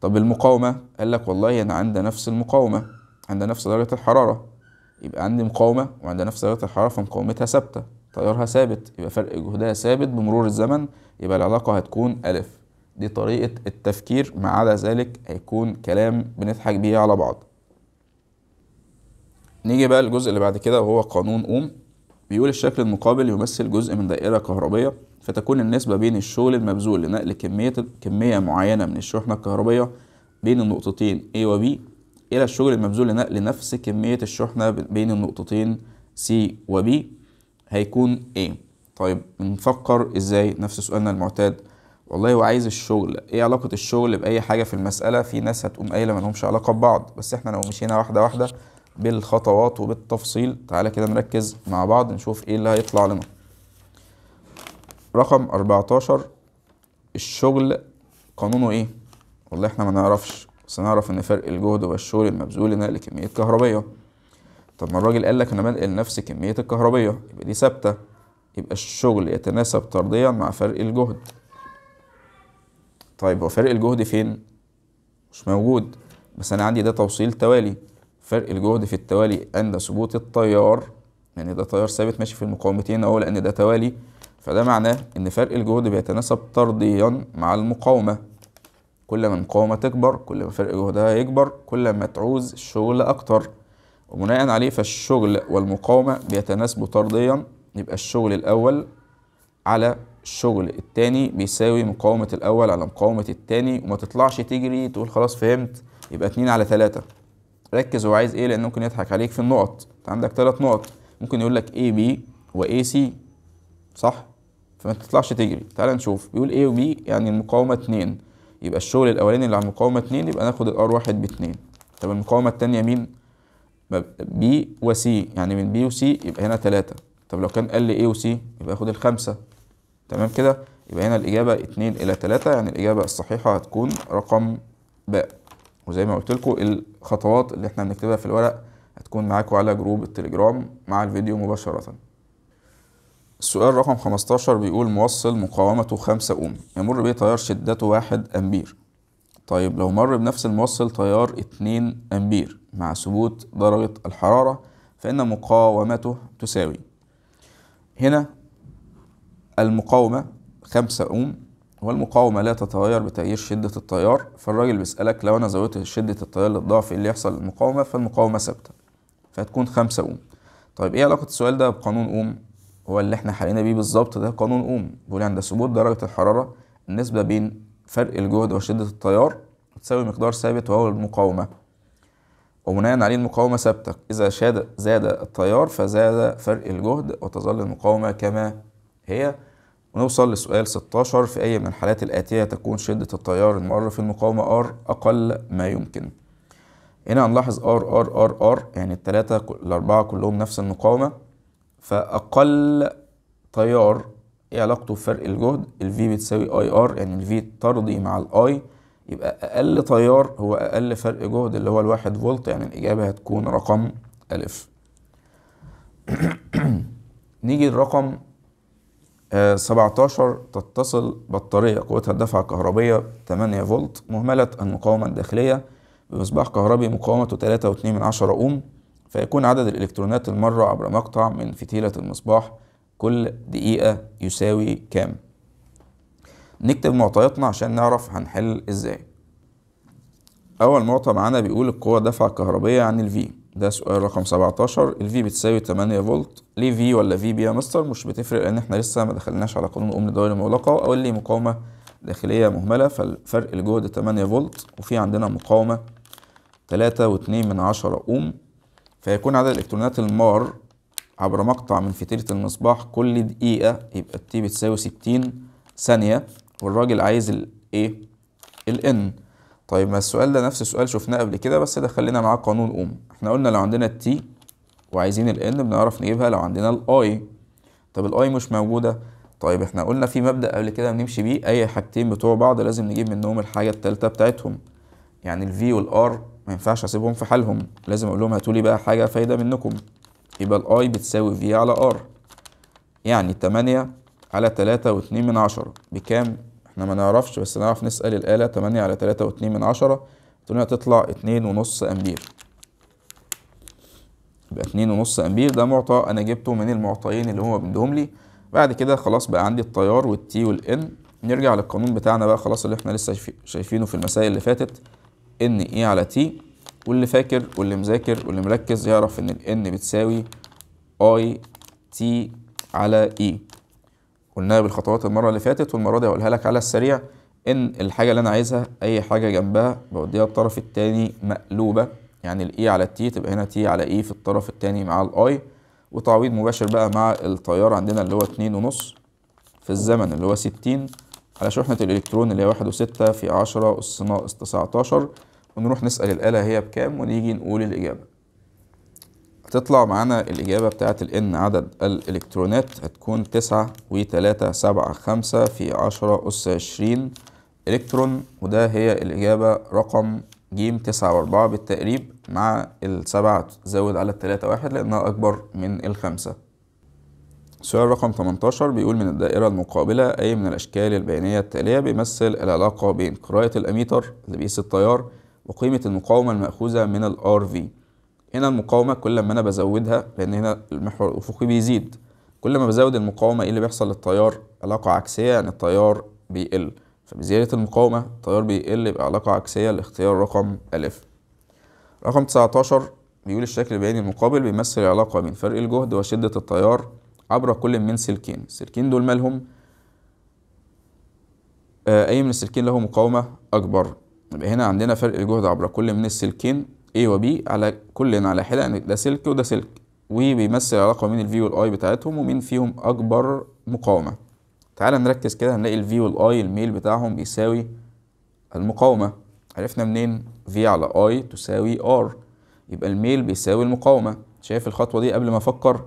طب المقاومه قال لك والله انا عند نفس المقاومه عند نفس درجه الحراره يبقى عندي مقاومه وعند نفس درجه الحراره فمقاومتها ثابته تيارها ثابت يبقى فرق جهدها ثابت بمرور الزمن يبقى العلاقه هتكون الف دي طريقه التفكير ما عدا ذلك هيكون كلام بنضحك بيه على بعض نيجي بقى الجزء اللي بعد كده وهو قانون اوم بيقول الشكل المقابل يمثل جزء من دائرة كهربية فتكون النسبة بين الشغل المبذول لنقل كمية كمية معينة من الشحنة الكهربية بين النقطتين A و B إلى الشغل المبذول لنقل نفس كمية الشحنة بين النقطتين C و B هيكون A طيب بنفكر إزاي نفس سؤالنا المعتاد والله وعايز الشغل إيه علاقة الشغل بأي حاجة في المسألة في ناس هتقوم قايلة ملهمش علاقة ببعض بس إحنا لو مشينا واحدة واحدة بالخطوات وبالتفصيل تعالى كده نركز مع بعض نشوف ايه اللي هيطلع لنا رقم 14 الشغل قانونه ايه والله احنا ما نعرفش بس نعرف ان فرق الجهد والشغل المبذول لنقل كميه كهربيه طب ما الراجل قال لك انا بنقل نفس كميه الكهربيه يبقى دي ثابته يبقى الشغل يتناسب طرديا مع فرق الجهد طيب هو فرق الجهد فين مش موجود بس انا عندي ده توصيل توالي فرق الجهد في التوالي عند ثبوت التيار يعني ده تيار ثابت ماشي في المقاومتين اهو لان ده توالي فده معناه ان فرق الجهد بيتناسب طرديا مع المقاومه كل ما المقاومه تكبر كل ما فرق جهدها يكبر كل ما تعوز الشغل اكتر وبناء عليه فالشغل والمقاومه بيتناسبوا طرديا يبقى الشغل الاول على الشغل التاني بيساوي مقاومة الأول على مقاومة التاني وما تطلعش تجري تقول خلاص فهمت يبقى اتنين على تلاتة ركز هو عايز ايه لان ممكن يضحك عليك في النقط انت عندك ثلاث نقط ممكن يقول لك اي بي واي سي صح فما تطلعش تجري تعال نشوف بيقول اي وبي يعني المقاومه 2 يبقى الشغل الاولاني اللي على المقاومه 2 يبقى ناخد الار واحد ب 2 طب المقاومه الثانيه مين بي وسي يعني من بي وسي يبقى هنا 3 طب لو كان قال لي اي وسي يبقى اخد الخمسه تمام كده يبقى هنا الاجابه 2 الى 3 يعني الاجابه الصحيحه هتكون رقم باء وزي ما قلت لكم الخطوات اللي احنا بنكتبها في الورق هتكون معاكم على جروب التليجرام مع الفيديو مباشرة السؤال رقم 15 بيقول موصل مقاومته 5 اوم يمر به تيار شدته 1 امبير طيب لو مر بنفس الموصل تيار 2 امبير مع ثبوت درجة الحرارة فإن مقاومته تساوي هنا المقاومة 5 اوم والمقاومة لا تتغير بتغيير شدة التيار فالراجل بيسألك لو أنا زودت شدة التيار للضعف إيه اللي يحصل للمقاومة فالمقاومة ثابتة فهتكون خمسة أوم طيب إيه علاقة السؤال ده بقانون أوم هو اللي إحنا حالينا بيه بالظبط ده قانون أوم بيقول عند ثبوت درجة الحرارة النسبة بين فرق الجهد وشدة التيار تساوي مقدار ثابت وهو المقاومة وبناء عليه المقاومة ثابتة إذا شاد زاد التيار فزاد فرق الجهد وتظل المقاومة كما هي ونوصل لسؤال 16 في أي من الحالات الآتية تكون شدة التيار المؤرف في المقاومة R أقل ما يمكن هنا هنلاحظ R R R R يعني التلاتة الأربعة كلهم نفس المقاومة فأقل تيار ايه علاقته بفرق الجهد ال V بتساوي I R يعني ال V ترضي مع I يبقى اقل تيار هو اقل فرق جهد اللي هو الواحد فولت يعني الاجابه هتكون رقم الف نيجي لرقم 17 تتصل بطارية قوتها الدفعة الكهربية 8 فولت مهملة المقاومة الداخلية بمصباح كهربي مقاومته 3.2 أوم فيكون عدد الإلكترونات المرة عبر مقطع من فتيلة المصباح كل دقيقة يساوي كام نكتب معطياتنا عشان نعرف هنحل ازاي أول معطى معانا بيقول القوة الدفعة الكهربية عن الفي ده سؤال رقم 17 ال V بتساوي 8 فولت ليه V ولا V بي يا مستر مش بتفرق لان احنا لسه ما دخلناش على قانون اوم للدوائر المغلقه او اللي مقاومه داخليه مهمله فالفرق الجهد 8 فولت وفي عندنا مقاومه 3.2 من 10 اوم فيكون عدد الالكترونات المار عبر مقطع من فتيله المصباح كل دقيقه يبقى التي بتساوي 60 ثانيه والراجل عايز الـ الـ N طيب ما السؤال ده نفس السؤال شفناه قبل كده بس ده خلينا معاه قانون أم احنا قلنا لو عندنا التي وعايزين الان بنعرف نجيبها لو عندنا الاي طب الاي مش موجودة طيب احنا قلنا في مبدأ قبل كده بنمشي بيه أي حاجتين بتوع بعض لازم نجيب منهم الحاجة التالتة بتاعتهم يعني الفي والار ما ينفعش اسيبهم في حالهم لازم اقول لهم هاتوا لي بقى حاجه فايده منكم يبقى الاي بتساوي في على ار يعني 8 على 3 و2 من 10 بكام احنا ما نعرفش بس نعرف نسأل الآلة 8 على 3 و2 من 10 تقول تطلع 2.5 أمبير يبقى 2.5 أمبير ده معطى أنا جبته من المعطيين اللي هو بندهم لي بعد كده خلاص بقى عندي التيار والتي والان نرجع للقانون بتاعنا بقى خلاص اللي احنا لسه شايفينه في المسائل اللي فاتت ان اي e على تي واللي فاكر واللي مذاكر واللي مركز يعرف ان الان بتساوي اي تي على اي e. قلناها بالخطوات المرة اللي فاتت والمرة دي هقولها لك على السريع إن الحاجة اللي أنا عايزها أي حاجة جنبها بوديها الطرف التاني مقلوبة يعني الإي e على التي تبقى هنا تي على إي e في الطرف التاني مع الأي وتعويض مباشر بقى مع التيار عندنا اللي هو اتنين ونص في الزمن اللي هو ستين على شحنة الإلكترون اللي هي واحد وستة في عشرة أس ناقص تسعتاشر ونروح نسأل الآلة هي بكام ونيجي نقول الإجابة تطلع معانا الإجابة بتاعة N عدد الإلكترونات هتكون تسعة وتلاتة سبعة خمسة في عشرة أس عشرين إلكترون وده هي الإجابة رقم ج تسعة وأربعة بالتقريب مع السبعة زود على التلاتة واحد لأنها أكبر من الخمسة سؤال رقم 18 بيقول من الدائرة المقابلة أي من الأشكال البيانية التالية بيمثل العلاقة بين قراءة الأميتر اللي بيقيس التيار وقيمة المقاومة المأخوذة من الـ RV هنا المقاومة كل ما أنا بزودها لأن هنا المحور الأفقي بيزيد كل ما بزود المقاومة إيه اللي بيحصل للتيار؟ علاقة عكسية يعني التيار بيقل فبزيادة المقاومة التيار بيقل يبقى علاقة عكسية لاختيار رقم أ رقم 19 بيقول الشكل البياني المقابل بيمثل العلاقة بين فرق الجهد وشدة التيار عبر كل من سلكين السلكين دول مالهم آه، أي من السلكين له مقاومة أكبر يبقى هنا عندنا فرق الجهد عبر كل من السلكين A و B على كل على حدة يعني ده سلك وده سلك وبيمثل علاقة بين ال V وال I بتاعتهم ومين فيهم أكبر مقاومة تعال نركز كده هنلاقي ال V وال I الميل بتاعهم بيساوي المقاومة عرفنا منين V على I تساوي R يبقى الميل بيساوي المقاومة شايف الخطوة دي قبل ما أفكر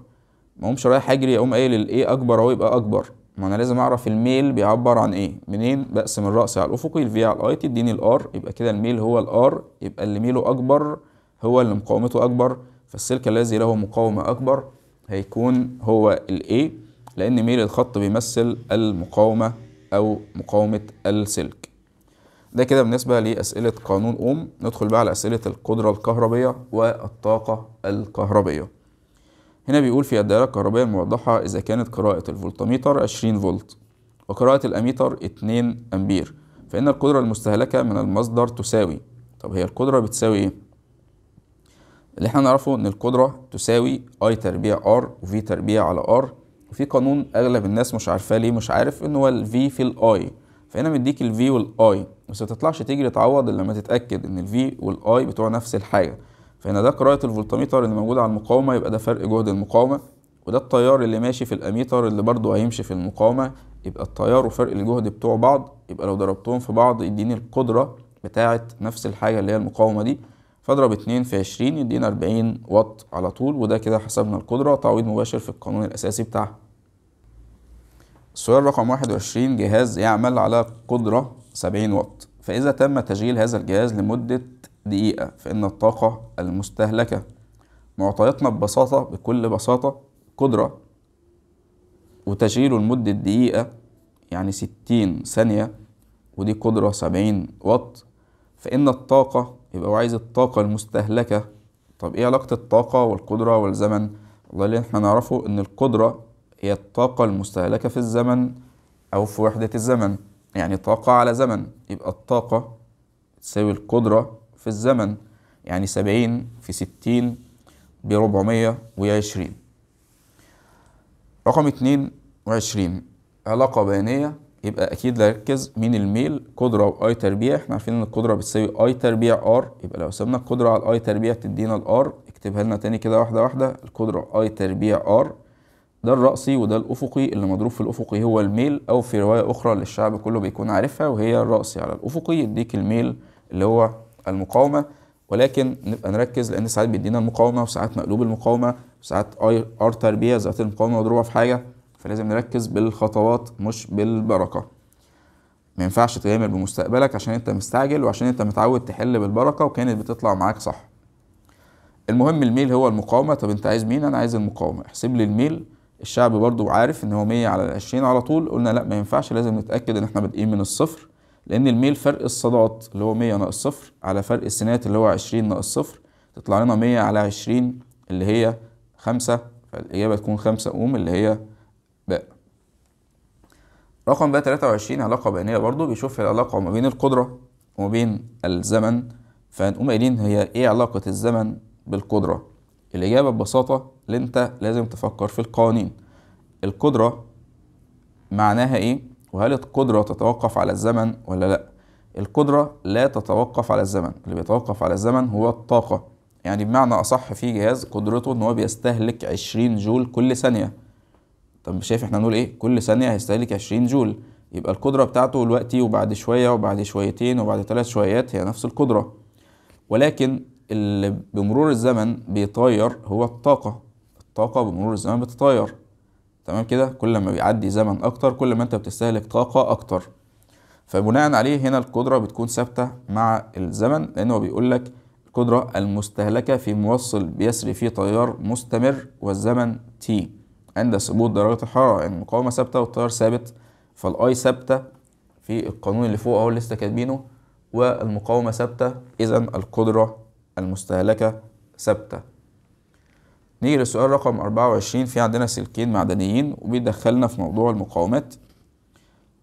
ما أقومش رايح أجري أقوم قايل ال A أكبر أهو يبقى أكبر ما انا لازم اعرف الميل بيعبر عن ايه منين بقسم الراس على الافقي الفي على الاي تديني الار يبقى كده الميل هو الار يبقى اللي ميله اكبر هو اللي مقاومته اكبر فالسلك الذي له مقاومه اكبر هيكون هو الاي لان ميل الخط بيمثل المقاومه او مقاومه السلك ده كده بالنسبه لاسئله قانون اوم ندخل بقى على اسئله القدره الكهربيه والطاقه الكهربيه هنا بيقول في الدائرة الكهربائية الموضحة إذا كانت قراءة الفولتميتر 20 فولت وقراءة الأميتر 2 أمبير فإن القدرة المستهلكة من المصدر تساوي طب هي القدرة بتساوي إيه؟ اللي احنا نعرفه إن القدرة تساوي I تربيع R و V تربيع على R وفي قانون أغلب الناس مش عارفاه ليه مش عارف إن هو ال V في ال I فهنا مديك ال V وال I بس تطلعش تجري تعوض إلا لما تتأكد إن ال V وال I بتوع نفس الحاجة فإن ده قراءة الفولتميتر اللي موجود على المقاومة يبقى ده فرق جهد المقاومة وده التيار اللي ماشي في الأميتر اللي برضه هيمشي في المقاومة يبقى التيار وفرق الجهد بتوع بعض يبقى لو ضربتهم في بعض يديني القدرة بتاعة نفس الحاجة اللي هي المقاومة دي فاضرب 2 في 20 يدينا 40 واط على طول وده كده حسبنا القدرة تعويض مباشر في القانون الأساسي بتاعها السؤال رقم 21 جهاز يعمل على قدرة 70 واط فإذا تم تشغيل هذا الجهاز لمدة دقيقة فإن الطاقة المستهلكة معطياتنا ببساطة بكل بساطة قدرة وتشغيله لمدة دقيقة يعني ستين ثانية ودي قدرة سبعين واط فإن الطاقة يبقى هو عايز الطاقة المستهلكة طب إيه علاقة الطاقة والقدرة والزمن؟ والله اللي إحنا نعرفه إن القدرة هي الطاقة المستهلكة في الزمن أو في وحدة الزمن يعني طاقة على زمن يبقى الطاقة تساوي القدرة في الزمن يعني سبعين في ستين بربعمية وعشرين رقم اتنين وعشرين علاقة بيانية يبقى أكيد لركز مين الميل قدرة وأي تربيع احنا عارفين إن القدرة بتساوي أي تربيع ار يبقى لو سيبنا القدرة على الأي تربيع تدينا الار اكتبها لنا تاني كده واحدة واحدة القدرة أي تربيع ار ده الرأسي وده الأفقي اللي مضروب في الأفقي هو الميل أو في رواية أخرى للشعب كله بيكون عارفها وهي الرأسي على الأفقي يديك الميل اللي هو المقاومه ولكن نبقى نركز لان ساعات بيدينا المقاومه وساعات مقلوب المقاومه وساعات ار تربية ذات المقاومه مضروبه في حاجه فلازم نركز بالخطوات مش بالبركه ما ينفعش تغامر بمستقبلك عشان انت مستعجل وعشان انت متعود تحل بالبركه وكانت بتطلع معاك صح المهم الميل هو المقاومه طب انت عايز مين انا عايز المقاومه احسب لي الميل الشعب برضو عارف ان هو 100 على 20 على طول قلنا لا ما ينفعش لازم نتاكد ان احنا بادئين من الصفر لأن الميل فرق الصادات اللي هو 100 ناقص صفر على فرق السينات اللي هو 20 ناقص صفر تطلع لنا 100 على 20 اللي هي 5 فالإجابة تكون 5 أم اللي هي باء رقم بقى 23 علاقة بيانية برضو بيشوف العلاقة ما بين القدرة وما بين الزمن فهنقوم قايلين هي إيه علاقة الزمن بالقدرة الإجابة ببساطة اللي أنت لازم تفكر في القوانين القدرة معناها إيه وهل القدرة تتوقف على الزمن ولا لأ؟ القدرة لا تتوقف على الزمن اللي بيتوقف على الزمن هو الطاقة يعني بمعنى أصح في جهاز قدرته إن هو بيستهلك 20 جول كل ثانية طب شايف إحنا نقول إيه؟ كل ثانية هيستهلك 20 جول يبقى القدرة بتاعته دلوقتي وبعد شوية وبعد شويتين وبعد ثلاث شويات هي نفس القدرة ولكن اللي بمرور الزمن بيطير هو الطاقة الطاقة بمرور الزمن بتطير تمام كده كل ما بيعدي زمن اكتر كل ما انت بتستهلك طاقه اكتر فبناء عليه هنا القدره بتكون ثابته مع الزمن لانه بيقول لك القدره المستهلكه في موصل بيسري في تيار مستمر والزمن تي عند ثبوت درجه الحراره يعني المقاومه ثابته والتيار ثابت فالاي ثابته في القانون اللي فوق اهو لسه كاتبينه والمقاومه ثابته اذا القدره المستهلكه ثابته نيجي للسؤال رقم 24 في عندنا سلكين معدنيين وبيدخلنا في موضوع المقاومات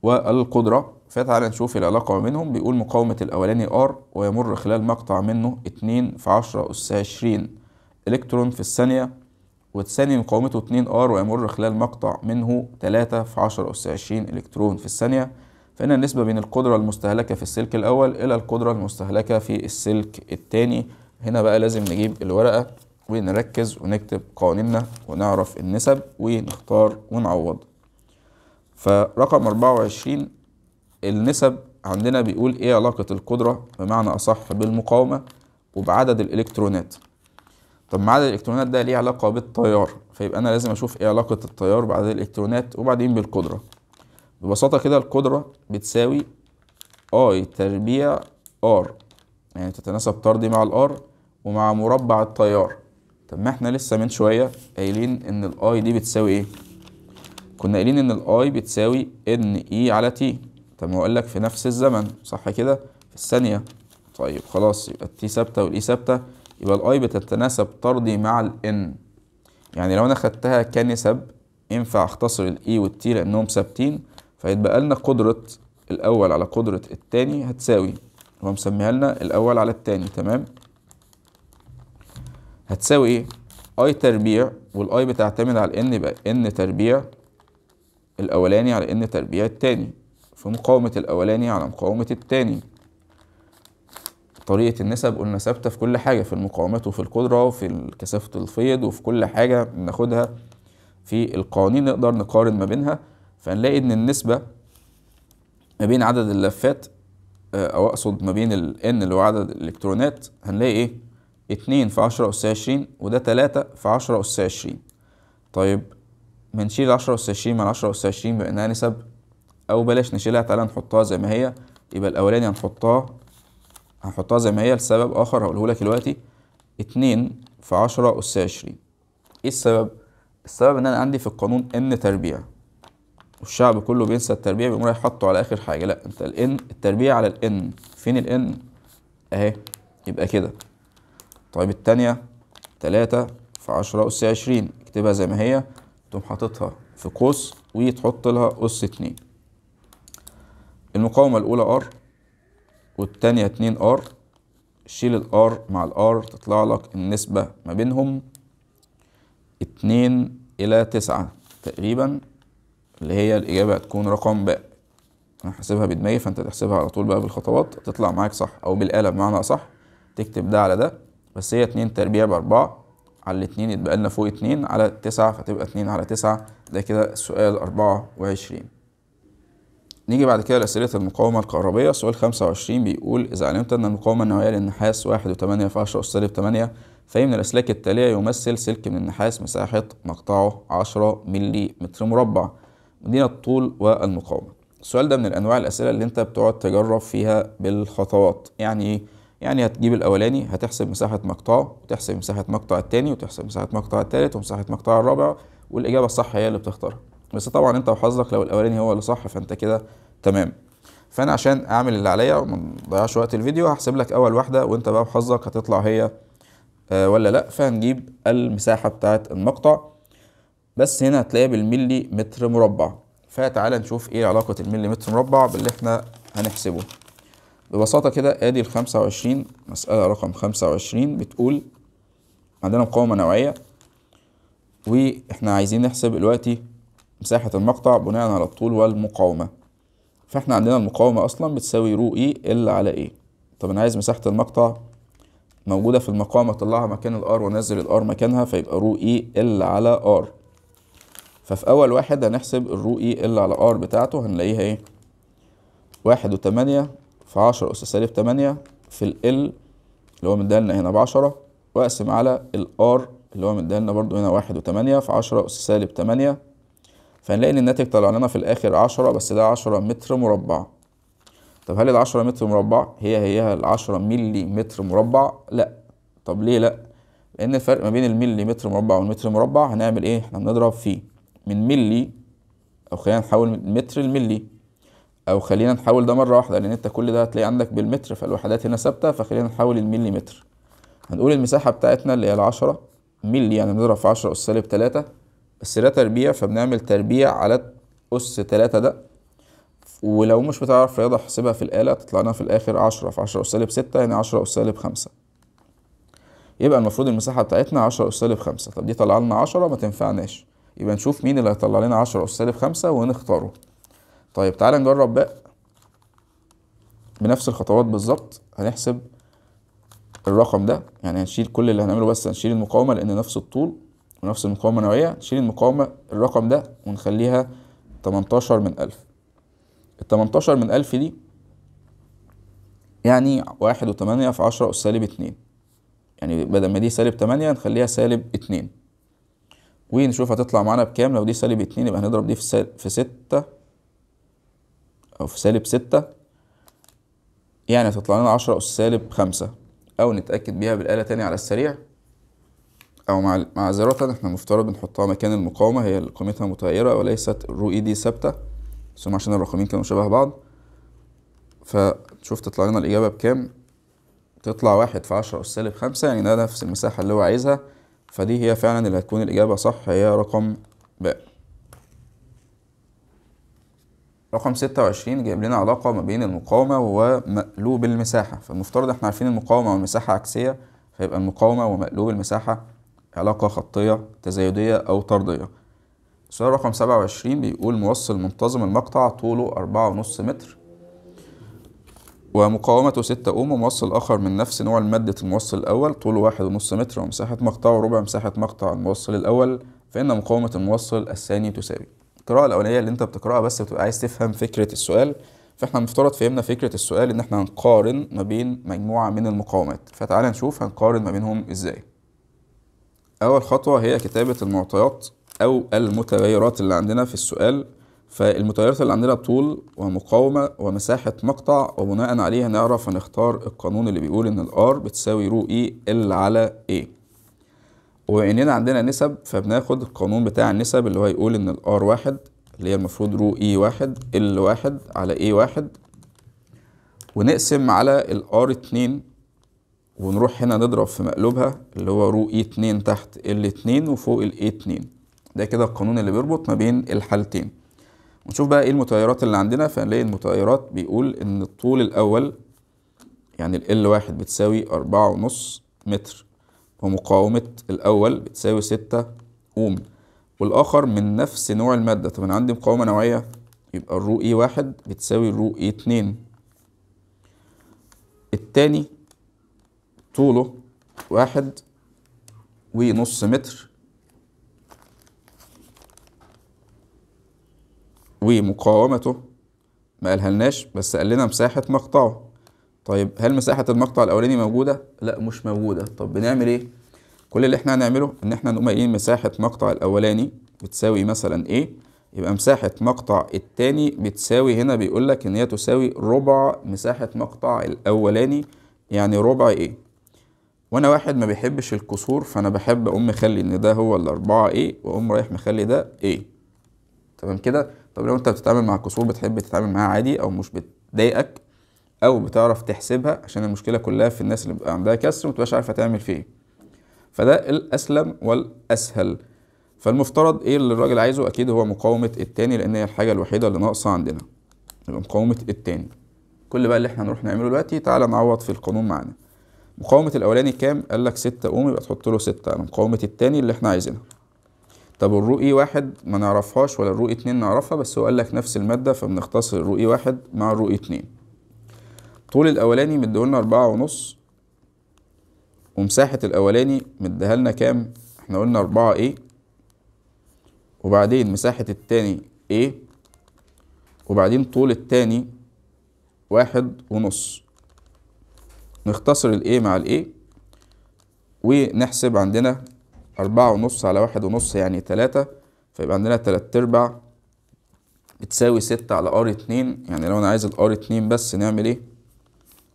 والقدرة فتعالى نشوف العلاقة بينهم بيقول مقاومة الأولاني R ويمر خلال مقطع منه 2 في 10 أس 20 إلكترون في الثانية والثاني مقاومته 2 R ويمر خلال مقطع منه 3 في 10 أس 20 إلكترون في الثانية فإن النسبة بين القدرة المستهلكة في السلك الأول إلى القدرة المستهلكة في السلك الثاني هنا بقى لازم نجيب الورقة ونركز ونكتب قوانيننا ونعرف النسب ونختار ونعوض فرقم 24 النسب عندنا بيقول ايه علاقة القدرة بمعنى أصح بالمقاومة وبعدد الإلكترونات طب ما عدد الإلكترونات ده ليه علاقة بالطيار فيبقى أنا لازم أشوف ايه علاقة الطيار بعدد الإلكترونات وبعدين بالقدرة ببساطة كده القدرة بتساوي I تربيع R يعني تتناسب طردي مع الار ومع مربع الطيار طب ما احنا لسه من شويه قايلين ان الاي دي بتساوي ايه كنا قايلين ان الاي بتساوي ان اي e على تي طب ما هو قالك لك في نفس الزمن صح كده في الثانيه طيب خلاص يبقى التي ثابته والاي e ثابته يبقى الاي بتتناسب طردي مع الان يعني لو انا خدتها كنسب ينفع اختصر الاي e والتي لانهم ثابتين فهيتبقى لنا قدره الاول على قدره الثاني هتساوي هو مسميها لنا الاول على الثاني تمام هتساوي ايه اي تربيع والاي بتعتمد على ان يبقى ان تربيع الاولاني على ان تربيع التاني في مقاومة الاولاني على مقاومة التاني طريقة النسب قلنا ثابتة في كل حاجة في المقاومات وفي القدرة وفي كثافة الفيض وفي كل حاجة بناخدها في القوانين نقدر نقارن ما بينها فنلاقي إن النسبة ما بين عدد اللفات آه، أو أقصد ما بين ال N اللي هو عدد الإلكترونات هنلاقي إيه اتنين في عشرة أس عشرين وده تلاتة في عشرة أس عشرين طيب بنشيل عشرة أس عشرين من عشرة أس عشرين بأنها نسب أو بلاش نشيلها تعالى نحطها زي ما هي يبقى الأولاني هنحطها هنحطها زي ما هي لسبب آخر هقولهولك دلوقتي اتنين في عشرة أس عشرين ايه السبب؟ السبب ان انا عندي في القانون ان تربيع والشعب كله بينسى التربيع بيقوم رايح حاطه على اخر حاجه لا انت الان التربيع على الان فين الان اهي يبقى كده طيب التانية تلاتة في عشرة أس عشرين اكتبها زي ما هي تقوم حاططها في قوس وتحط لها أس اتنين المقاومة الأولى ار والتانية اتنين ار شيل الار مع الار تطلع لك النسبة ما بينهم اتنين إلى تسعة تقريبا اللي هي الإجابة هتكون رقم باء أنا حاسبها بدماغي فأنت تحسبها على طول بقى بالخطوات تطلع معاك صح أو بالآلة بمعنى صح تكتب ده على ده بس هي اتنين تربيع بأربعة على الاتنين يتبقى لنا فوق اتنين على تسعة فتبقى اتنين على تسعة ده كده السؤال أربعة وعشرين نيجي بعد كده لأسئلة المقاومة الكهربية سؤال خمسة وعشرين بيقول إذا علمت أن المقاومة النوعية للنحاس واحد وتمانية في عشرة أس سالب تمانية فهي من الأسلاك التالية يمثل سلك من النحاس مساحة مقطعه عشرة ملي متر مربع مدينة الطول والمقاومة السؤال ده من الأنواع الأسئلة اللي أنت بتقعد تجرب فيها بالخطوات يعني إيه يعني هتجيب الاولاني هتحسب مساحه مقطعه وتحسب مساحه مقطع الثاني وتحسب مساحه مقطع الثالث ومساحه مقطع الرابع والاجابه الصح هي اللي بتختارها بس طبعا انت وحظك لو الاولاني هو اللي صح فانت كده تمام فانا عشان اعمل اللي عليا وما نضيعش وقت الفيديو هحسب لك اول واحده وانت بقى وحظك هتطلع هي آه ولا لا فهنجيب المساحه بتاعه المقطع بس هنا هتلاقيها بالملي متر مربع فتعالى نشوف ايه علاقه الملي متر مربع باللي احنا هنحسبه ببساطة كده ادي ال 25 مسألة رقم 25 بتقول عندنا مقاومة نوعية واحنا عايزين نحسب دلوقتي مساحة المقطع بناء على الطول والمقاومة فاحنا عندنا المقاومة اصلا بتساوي رو اي e ال على ايه طب انا عايز مساحة المقطع موجودة في المقاومة اطلعها مكان الار وانزل الار مكانها فيبقى رو اي e ال على ار ففي اول واحد هنحسب الرو اي ال e على ار بتاعته هنلاقيها ايه واحد وتمانية فعشرة أس سالب تمانية في ال اللي هو مدالنا هنا هنا بعشرة وأقسم على r اللي هو مدالنا لنا برضو هنا واحد وتمانية في 10 أس سالب تمانية فهنلاقي إن الناتج طلع لنا في الآخر عشرة بس ده عشرة متر مربع طب هل 10 متر مربع هي هي العشرة ملي متر مربع؟ لأ طب ليه لأ؟ لأن الفرق ما بين الملي متر مربع والمتر مربع هنعمل إيه؟ إحنا بنضرب فيه من ملي أو خلينا نحول من متر لملي او خلينا نحول ده مره واحده لان انت كل ده هتلاقي عندك بالمتر فالوحدات هنا ثابته فخلينا نحول المليمتر متر هنقول المساحه بتاعتنا اللي هي العشرة ملي يعني بنضرب في عشرة اس سالب تلاتة بس ده تربيع فبنعمل تربيع على اس تلاتة ده ولو مش بتعرف رياضه احسبها في الاله تطلع لنا في الاخر عشرة في عشرة اس سالب ستة يعني عشرة اس سالب خمسة يبقى المفروض المساحه بتاعتنا عشرة اس سالب خمسة طب دي طلع لنا عشرة ما تنفعناش يبقى نشوف مين اللي هيطلع لنا 10 اس سالب 5 ونختاره طيب تعالى نجرب بقى بنفس الخطوات بالظبط هنحسب الرقم ده يعني هنشيل كل اللي هنعمله بس هنشيل المقاومة لأن نفس الطول ونفس المقاومة النوعية نشيل المقاومة الرقم ده ونخليها 18 من ألف ال 18 من ألف دي يعني واحد وتمانية في عشرة أس سالب اتنين يعني بدل ما دي سالب تمانية نخليها سالب اتنين ونشوف هتطلع معانا بكام لو دي سالب اتنين يبقى هنضرب دي في, في ستة أو في سالب ستة يعني هتطلع لنا عشرة أس سالب خمسة أو نتأكد بيها بالآلة تاني على السريع أو مع مع ذرة احنا المفترض بنحطها مكان المقاومة هي قيمتها متغيرة وليست الرو إي دي ثابتة ثم عشان الرقمين كانوا شبه بعض فشوف تطلع لنا الإجابة بكام تطلع واحد في عشرة أس سالب خمسة يعني ده نفس المساحة اللي هو عايزها فدي هي فعلا اللي هتكون الإجابة صح هي رقم ب رقم 26 جايب لنا علاقة ما بين المقاومة ومقلوب المساحة فالمفترض احنا عارفين المقاومة والمساحة عكسية فيبقى المقاومة ومقلوب المساحة علاقة خطية تزايدية أو طردية السؤال رقم 27 بيقول موصل منتظم المقطع طوله أربعة ونص متر ومقاومته ستة أوم وموصل آخر من نفس نوع المادة الموصل الأول طوله واحد ونص متر ومساحة مقطعه ربع مساحة مقطع الموصل الأول فإن مقاومة الموصل الثاني تساوي القراءه الأولية اللي انت بتقراها بس بتبقى عايز تفهم فكره السؤال فاحنا المفترض فهمنا فكره السؤال ان احنا هنقارن ما بين مجموعه من المقاومات فتعالى نشوف هنقارن ما بينهم ازاي اول خطوه هي كتابه المعطيات او المتغيرات اللي عندنا في السؤال فالمتغيرات اللي عندنا طول ومقاومه ومساحه مقطع وبناء عليها نعرف هنختار القانون اللي بيقول ان الار بتساوي رو اي ال على ايه واننا عندنا نسب فبناخد القانون بتاع النسب اللي هو يقول ان الار واحد اللي هي المفروض رو اي e واحد ال واحد على اي واحد ونقسم على الار اتنين ونروح هنا نضرب في مقلوبها اللي هو رو اي e اتنين تحت ال اتنين وفوق ال اي اتنين ده كده القانون اللي بيربط ما بين الحالتين ونشوف بقى ايه المتغيرات اللي عندنا فنلاقي المتغيرات بيقول ان الطول الاول يعني ال واحد بتساوي أربعة ونص متر ومقاومة الأول بتساوي ستة أوم والآخر من نفس نوع المادة طب أنا عندي مقاومة نوعية يبقى الرو إي e واحد بتساوي الرو إي e اتنين التاني طوله واحد ونص متر ومقاومته ما قالهالناش بس قال لنا مساحة مقطعه طيب هل مساحة المقطع الأولاني موجودة؟ لا مش موجودة طب بنعمل إيه؟ كل اللي إحنا هنعمله إن إحنا نقوم قايلين مساحة مقطع الأولاني بتساوي مثلا إيه؟ يبقى مساحة مقطع التاني بتساوي هنا بيقول لك إن هي تساوي ربع مساحة مقطع الأولاني يعني ربع إيه؟ وأنا واحد ما بيحبش الكسور فأنا بحب أقوم مخلي إن ده هو الأربعة إيه وأقوم رايح مخلي ده إيه تمام كده؟ طب لو أنت بتتعامل مع الكسور بتحب تتعامل معاه عادي أو مش بتضايقك او بتعرف تحسبها عشان المشكله كلها في الناس اللي بيبقى عندها كسر ومتبقاش عارفه تعمل فيه ايه فده الاسلم والاسهل فالمفترض ايه اللي الراجل عايزه اكيد هو مقاومه التاني لان هي الحاجه الوحيده اللي ناقصه عندنا يبقى مقاومه التاني كل بقى اللي احنا هنروح نعمله دلوقتي تعالى نعوض في القانون معانا مقاومه الاولاني كام قال لك 6 اوم يبقى تحط له 6 على مقاومه التاني اللي احنا عايزينها طب اي واحد ما نعرفهاش ولا اي اتنين نعرفها بس هو قال لك نفس الماده فبنختصر اي واحد مع اي اتنين طول الاولاني مديهولنا اربعة ونص ومساحة الاولاني مديهالنا كام احنا قلنا اربعة ايه وبعدين مساحة التاني ايه وبعدين طول التاني واحد ونص نختصر الايه مع الايه ونحسب عندنا أربعة ونص على واحد ونص يعني تلاتة فيبقى عندنا تلات أرباع بتساوي ستة على ار اتنين يعني لو أنا عايز الار اتنين بس نعمل ايه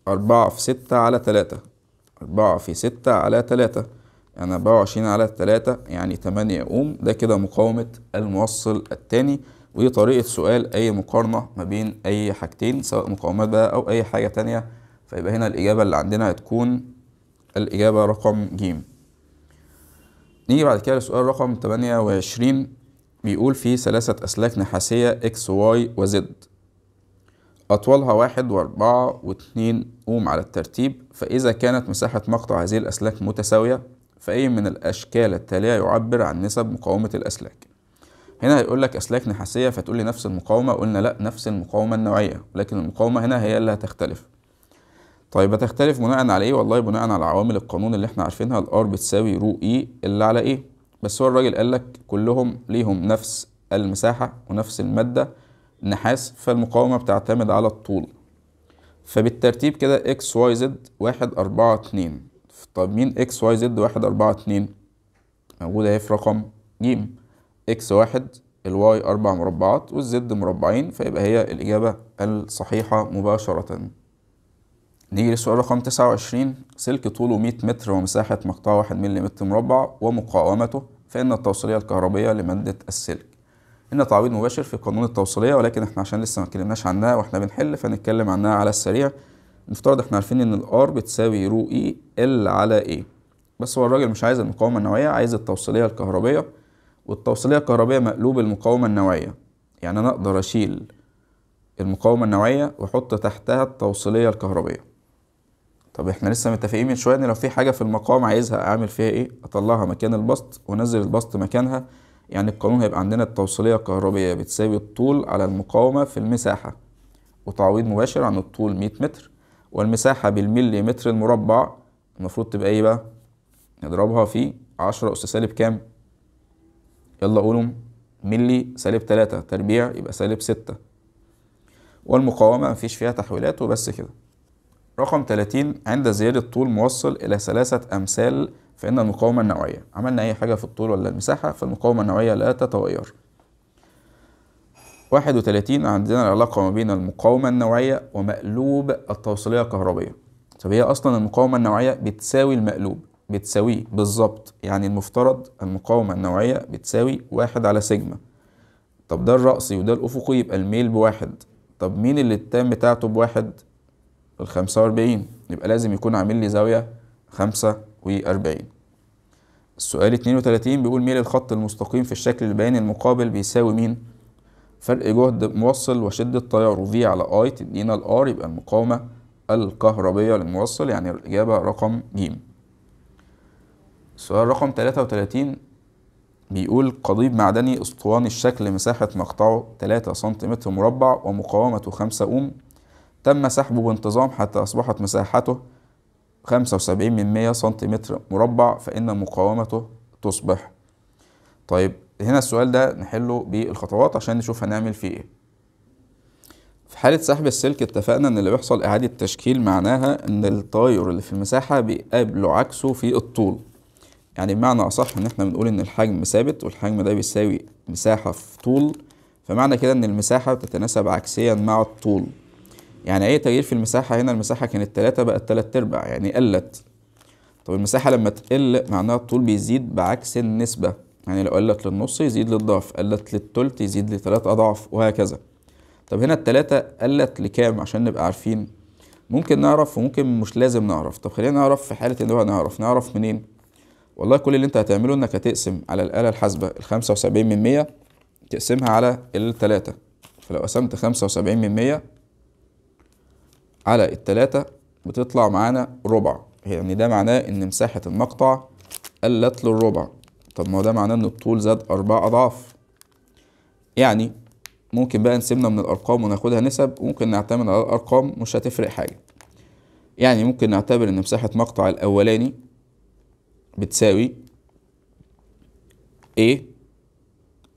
أربعة في ستة على تلاتة أربعة في ستة على تلاتة يعني أربعة وعشرين على تلاتة يعني تمانية أوم ده كده مقاومة الموصل التاني ودي طريقة سؤال أي مقارنة ما بين أي حاجتين سواء مقاومات بقى أو أي حاجة تانية فيبقى هنا الإجابة اللي عندنا هتكون الإجابة رقم ج نيجي بعد كده لسؤال رقم تمانية وعشرين بيقول في ثلاثة أسلاك نحاسية إكس واي وزد أطولها واحد وأربعة واتنين أوم على الترتيب فإذا كانت مساحة مقطع هذه الأسلاك متساوية فأي من الأشكال التالية يعبر عن نسب مقاومة الأسلاك هنا هيقول لك أسلاك نحاسية فتقول لي نفس المقاومة قلنا لأ نفس المقاومة النوعية ولكن المقاومة هنا هي اللي هتختلف طيب هتختلف بناء على إيه والله بناء على عوامل القانون اللي احنا عارفينها الار بتساوي رو إي اللي على إيه بس هو الراجل قال لك كلهم ليهم نفس المساحة ونفس المادة نحاس فالمقاومة بتعتمد على الطول فبالترتيب كده اكس واي زد واحد أربعة اتنين طب مين اكس واي زد واحد أربعة اتنين موجودة اهي في رقم ج اكس واحد الواي أربع مربعات والزد مربعين فيبقى هي الإجابة الصحيحة مباشرة نيجي للسؤال رقم تسعة وعشرين سلك طوله مية متر ومساحة مقطعه واحد مليمتر مربع ومقاومته فإن التوصيلية الكهربية لمادة السلك ان تعويض مباشر في قانون التوصيليه ولكن احنا عشان لسه ما اتكلمناش عنها واحنا بنحل فنتكلم عنها على السريع نفترض احنا عارفين ان الار بتساوي رو اي ال على اي بس هو الراجل مش عايز المقاومه النوعيه عايز التوصيليه الكهربيه والتوصيليه الكهربيه مقلوب المقاومه النوعيه يعني انا اقدر اشيل المقاومه النوعيه واحط تحتها التوصيليه الكهربيه طب احنا لسه متفقين من شويه ان لو في حاجه في المقام عايزها اعمل فيها ايه اطلعها مكان البسط وانزل البسط مكانها يعني القانون هيبقى عندنا التوصيلية الكهربية بتساوي الطول على المقاومة في المساحة وتعويض مباشر عن الطول 100 متر والمساحة بالملي متر المربع المفروض تبقى ايه بقى؟ نضربها في 10 أس سالب كام؟ يلا قولوا ملي سالب 3 تربيع يبقى سالب 6 والمقاومة مفيش فيها تحويلات وبس كده رقم 30 عند زيادة طول موصل إلى ثلاثة أمثال فإن المقاومة النوعية عملنا أي حاجة في الطول ولا المساحة فالمقاومة النوعية لا تتغير واحد وتلاتين عندنا العلاقة ما بين المقاومة النوعية ومقلوب التوصيلية الكهربية طب هي أصلا المقاومة النوعية بتساوي المقلوب بتساويه بالظبط يعني المفترض المقاومة النوعية بتساوي واحد على سيجما طب ده الرأسي وده الأفقي يبقى الميل بواحد طب مين اللي التام بتاعته بواحد الخمسة وأربعين يبقى لازم يكون عامل لي زاوية خمسة وأربعين السؤال 32 بيقول ميل الخط المستقيم في الشكل البياني المقابل بيساوي مين؟ فرق جهد موصل وشدة طيار V على I تدينا ال R يبقى المقاومة الكهربية للموصل يعني الإجابة رقم ج. السؤال رقم 33 بيقول قضيب معدني اسطواني الشكل مساحة مقطعه 3 سنتيمتر مربع ومقاومته 5 أوم تم سحبه بانتظام حتى أصبحت مساحته 75 من 100 سنتيمتر مربع فإن مقاومته تصبح طيب هنا السؤال ده نحله بالخطوات عشان نشوف هنعمل فيه ايه في حالة سحب السلك اتفقنا ان اللي بيحصل اعادة تشكيل معناها ان التغير اللي في المساحة بيقابله عكسه في الطول يعني بمعنى اصح ان احنا بنقول ان الحجم ثابت والحجم ده بيساوي مساحة في طول فمعنى كده ان المساحة بتتناسب عكسيا مع الطول يعني اي تغيير في المساحه هنا المساحه كانت 3 بقت 3 ارباع يعني قلت طب المساحه لما تقل معناها الطول بيزيد بعكس النسبه يعني لو قلت للنص يزيد للضعف قلت للتلت يزيد لثلاث اضعاف وهكذا طب هنا التلاتة قلت لكام عشان نبقى عارفين ممكن نعرف وممكن مش لازم نعرف طب خلينا نعرف في حالة ان هو نعرف نعرف منين والله كل اللي انت هتعمله انك هتقسم على الآلة الحاسبة الخمسة وسبعين من مية تقسمها على التلاتة فلو قسمت خمسة وسبعين من مية على التلاتة بتطلع معانا ربع يعني ده معناه ان مساحة المقطع قلت للربع طب ما هو ده معناه ان الطول زاد اربع اضعاف يعني ممكن بقى نسيبنا من الارقام وناخدها نسب وممكن نعتمد على الارقام مش هتفرق حاجة يعني ممكن نعتبر ان مساحة مقطع الاولاني بتساوي A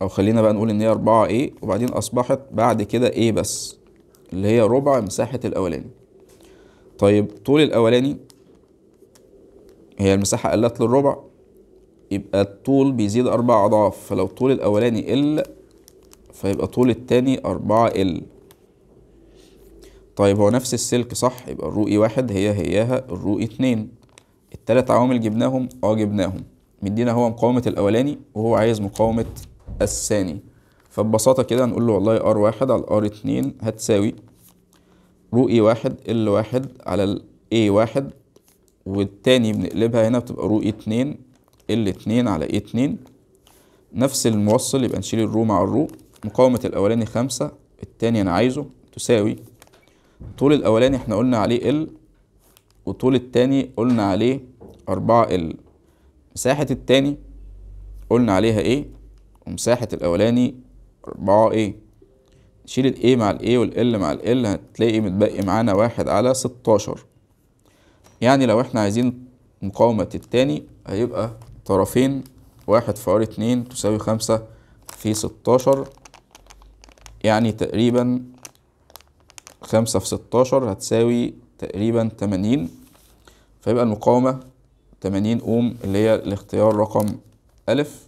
او خلينا بقى نقول ان هي اربعة A وبعدين اصبحت بعد كده A بس اللي هي ربع مساحة الاولاني طيب طول الأولاني هي المساحة قلت للربع يبقى الطول بيزيد أربع أضعاف فلو الطول الأولاني ال فيبقى طول التاني أربعة ال طيب هو نفس السلك صح يبقى الرؤي واحد هي هياها الرؤي اتنين التلات عوامل جبناهم اه جبناهم مدينا هو مقاومة الأولاني وهو عايز مقاومة الثاني فببساطة كده هنقول له والله ار واحد على ار اتنين هتساوي رو اي واحد ال واحد على ال اي واحد والتاني بنقلبها هنا بتبقى رو اي اتنين ال اتنين على اي اتنين نفس الموصل يبقى نشيل الرو مع الرو مقاومة الأولاني خمسة التاني أنا عايزه تساوي طول الأولاني احنا قلنا عليه ال وطول التاني قلنا عليه أربعة ال مساحة التاني قلنا عليها ايه ومساحة الأولاني أربعة ايه شيل A مع الـ A والـ L مع الـ L هتلاقي متبقي معانا واحد على ستاشر يعني لو احنا عايزين مقاومة التاني هيبقى طرفين واحد في ار اتنين تساوي خمسة في ستاشر يعني تقريبا خمسة في ستاشر هتساوي تقريبا تمانين فيبقى المقاومة تمانين اوم اللي هي الاختيار رقم ألف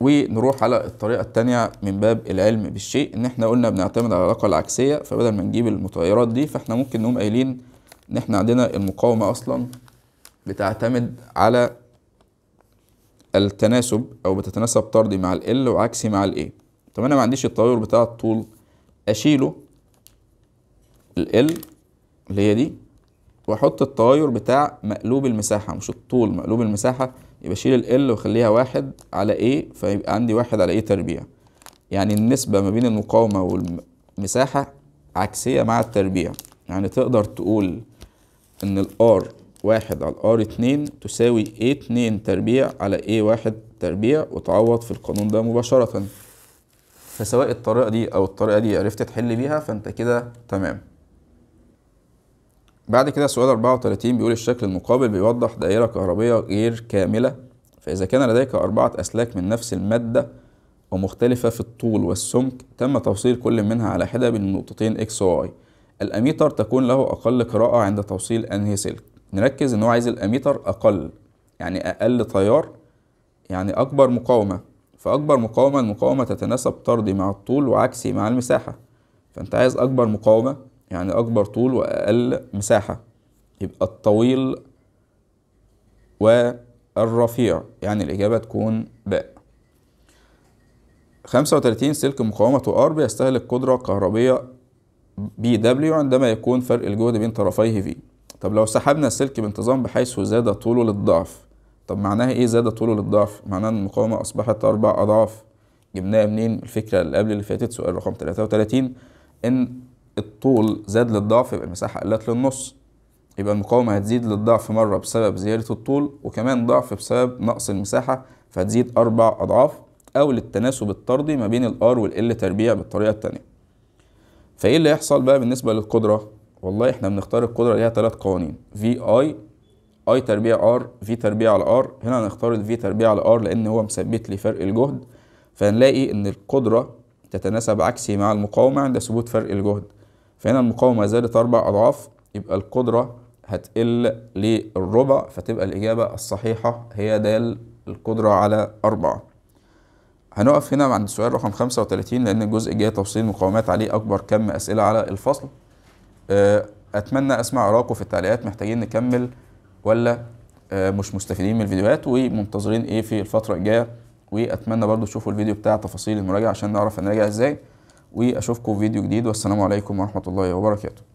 ونروح على الطريقة التانية من باب العلم بالشيء ان احنا قلنا بنعتمد على العلاقة العكسية فبدل ما نجيب المتغيرات دي فاحنا ممكن نقوم قايلين ان احنا عندنا المقاومة اصلا بتعتمد على التناسب او بتتناسب طردي مع ال وعكسي مع A طب انا ما عنديش التغير بتاع الطول اشيله ال اللي هي دي واحط التغير بتاع مقلوب المساحة مش الطول مقلوب المساحة يبقى شيل ال وخليها واحد على ايه فيبقى عندي واحد على ايه تربيع يعني النسبة ما بين المقاومة والمساحة عكسية مع التربيع يعني تقدر تقول ان R واحد على R اتنين تساوي A اتنين تربيع على A واحد تربيع وتعوض في القانون ده مباشرة فسواء الطريقة دي او الطريقة دي عرفت تحل بيها فانت كده تمام بعد كده سؤال 34 بيقول الشكل المقابل بيوضح دائرة كهربية غير كاملة فإذا كان لديك أربعة أسلاك من نفس المادة ومختلفة في الطول والسمك تم توصيل كل منها على حدة من X و Y الأميتر تكون له أقل قراءة عند توصيل أنهي سلك نركز إن هو عايز الأميتر أقل يعني أقل تيار يعني أكبر مقاومة فأكبر مقاومة المقاومة تتناسب طردي مع الطول وعكسي مع المساحة فأنت عايز أكبر مقاومة يعني أكبر طول وأقل مساحة يبقى الطويل والرفيع يعني الإجابة تكون باء 35 سلك مقاومة R بيستهلك قدرة كهربية بي دبليو عندما يكون فرق الجهد بين طرفيه في طب لو سحبنا السلك بانتظام بحيث زاد طوله للضعف طب معناها ايه زاد طوله للضعف معناها ان المقاومة اصبحت اربع اضعاف جبناها منين الفكرة اللي قبل اللي فاتت سؤال رقم 33 ان الطول زاد للضعف يبقى المساحة قلت للنص يبقى المقاومة هتزيد للضعف مرة بسبب زيادة الطول وكمان ضعف بسبب نقص المساحة فهتزيد أربع أضعاف أو للتناسب الطردي ما بين الآر والإل تربيع بالطريقة التانية فإيه اللي يحصل بقى بالنسبة للقدرة؟ والله إحنا بنختار القدرة ليها تلات قوانين في أي اي تربيع ار في تربيع على ار هنا هنختار الفي تربيع على ار لان هو مثبت لي فرق الجهد فهنلاقي ان القدره تتناسب عكسي مع المقاومه عند ثبوت فرق الجهد فهنا المقاومة زادت أربع أضعاف يبقى القدرة هتقل للربع فتبقى الإجابة الصحيحة هي دال القدرة على أربعة هنقف هنا عند سؤال رقم 35 لأن الجزء الجاي تفصيل مقاومات عليه أكبر كم أسئلة على الفصل آه، أتمنى أسمع آراءكم في التعليقات محتاجين نكمل ولا آه، مش مستفيدين من الفيديوهات ومنتظرين إيه في الفترة الجاية وأتمنى برضو تشوفوا الفيديو بتاع تفاصيل المراجعة عشان نعرف هنراجع إزاي واشوفكم في فيديو جديد والسلام عليكم ورحمه الله وبركاته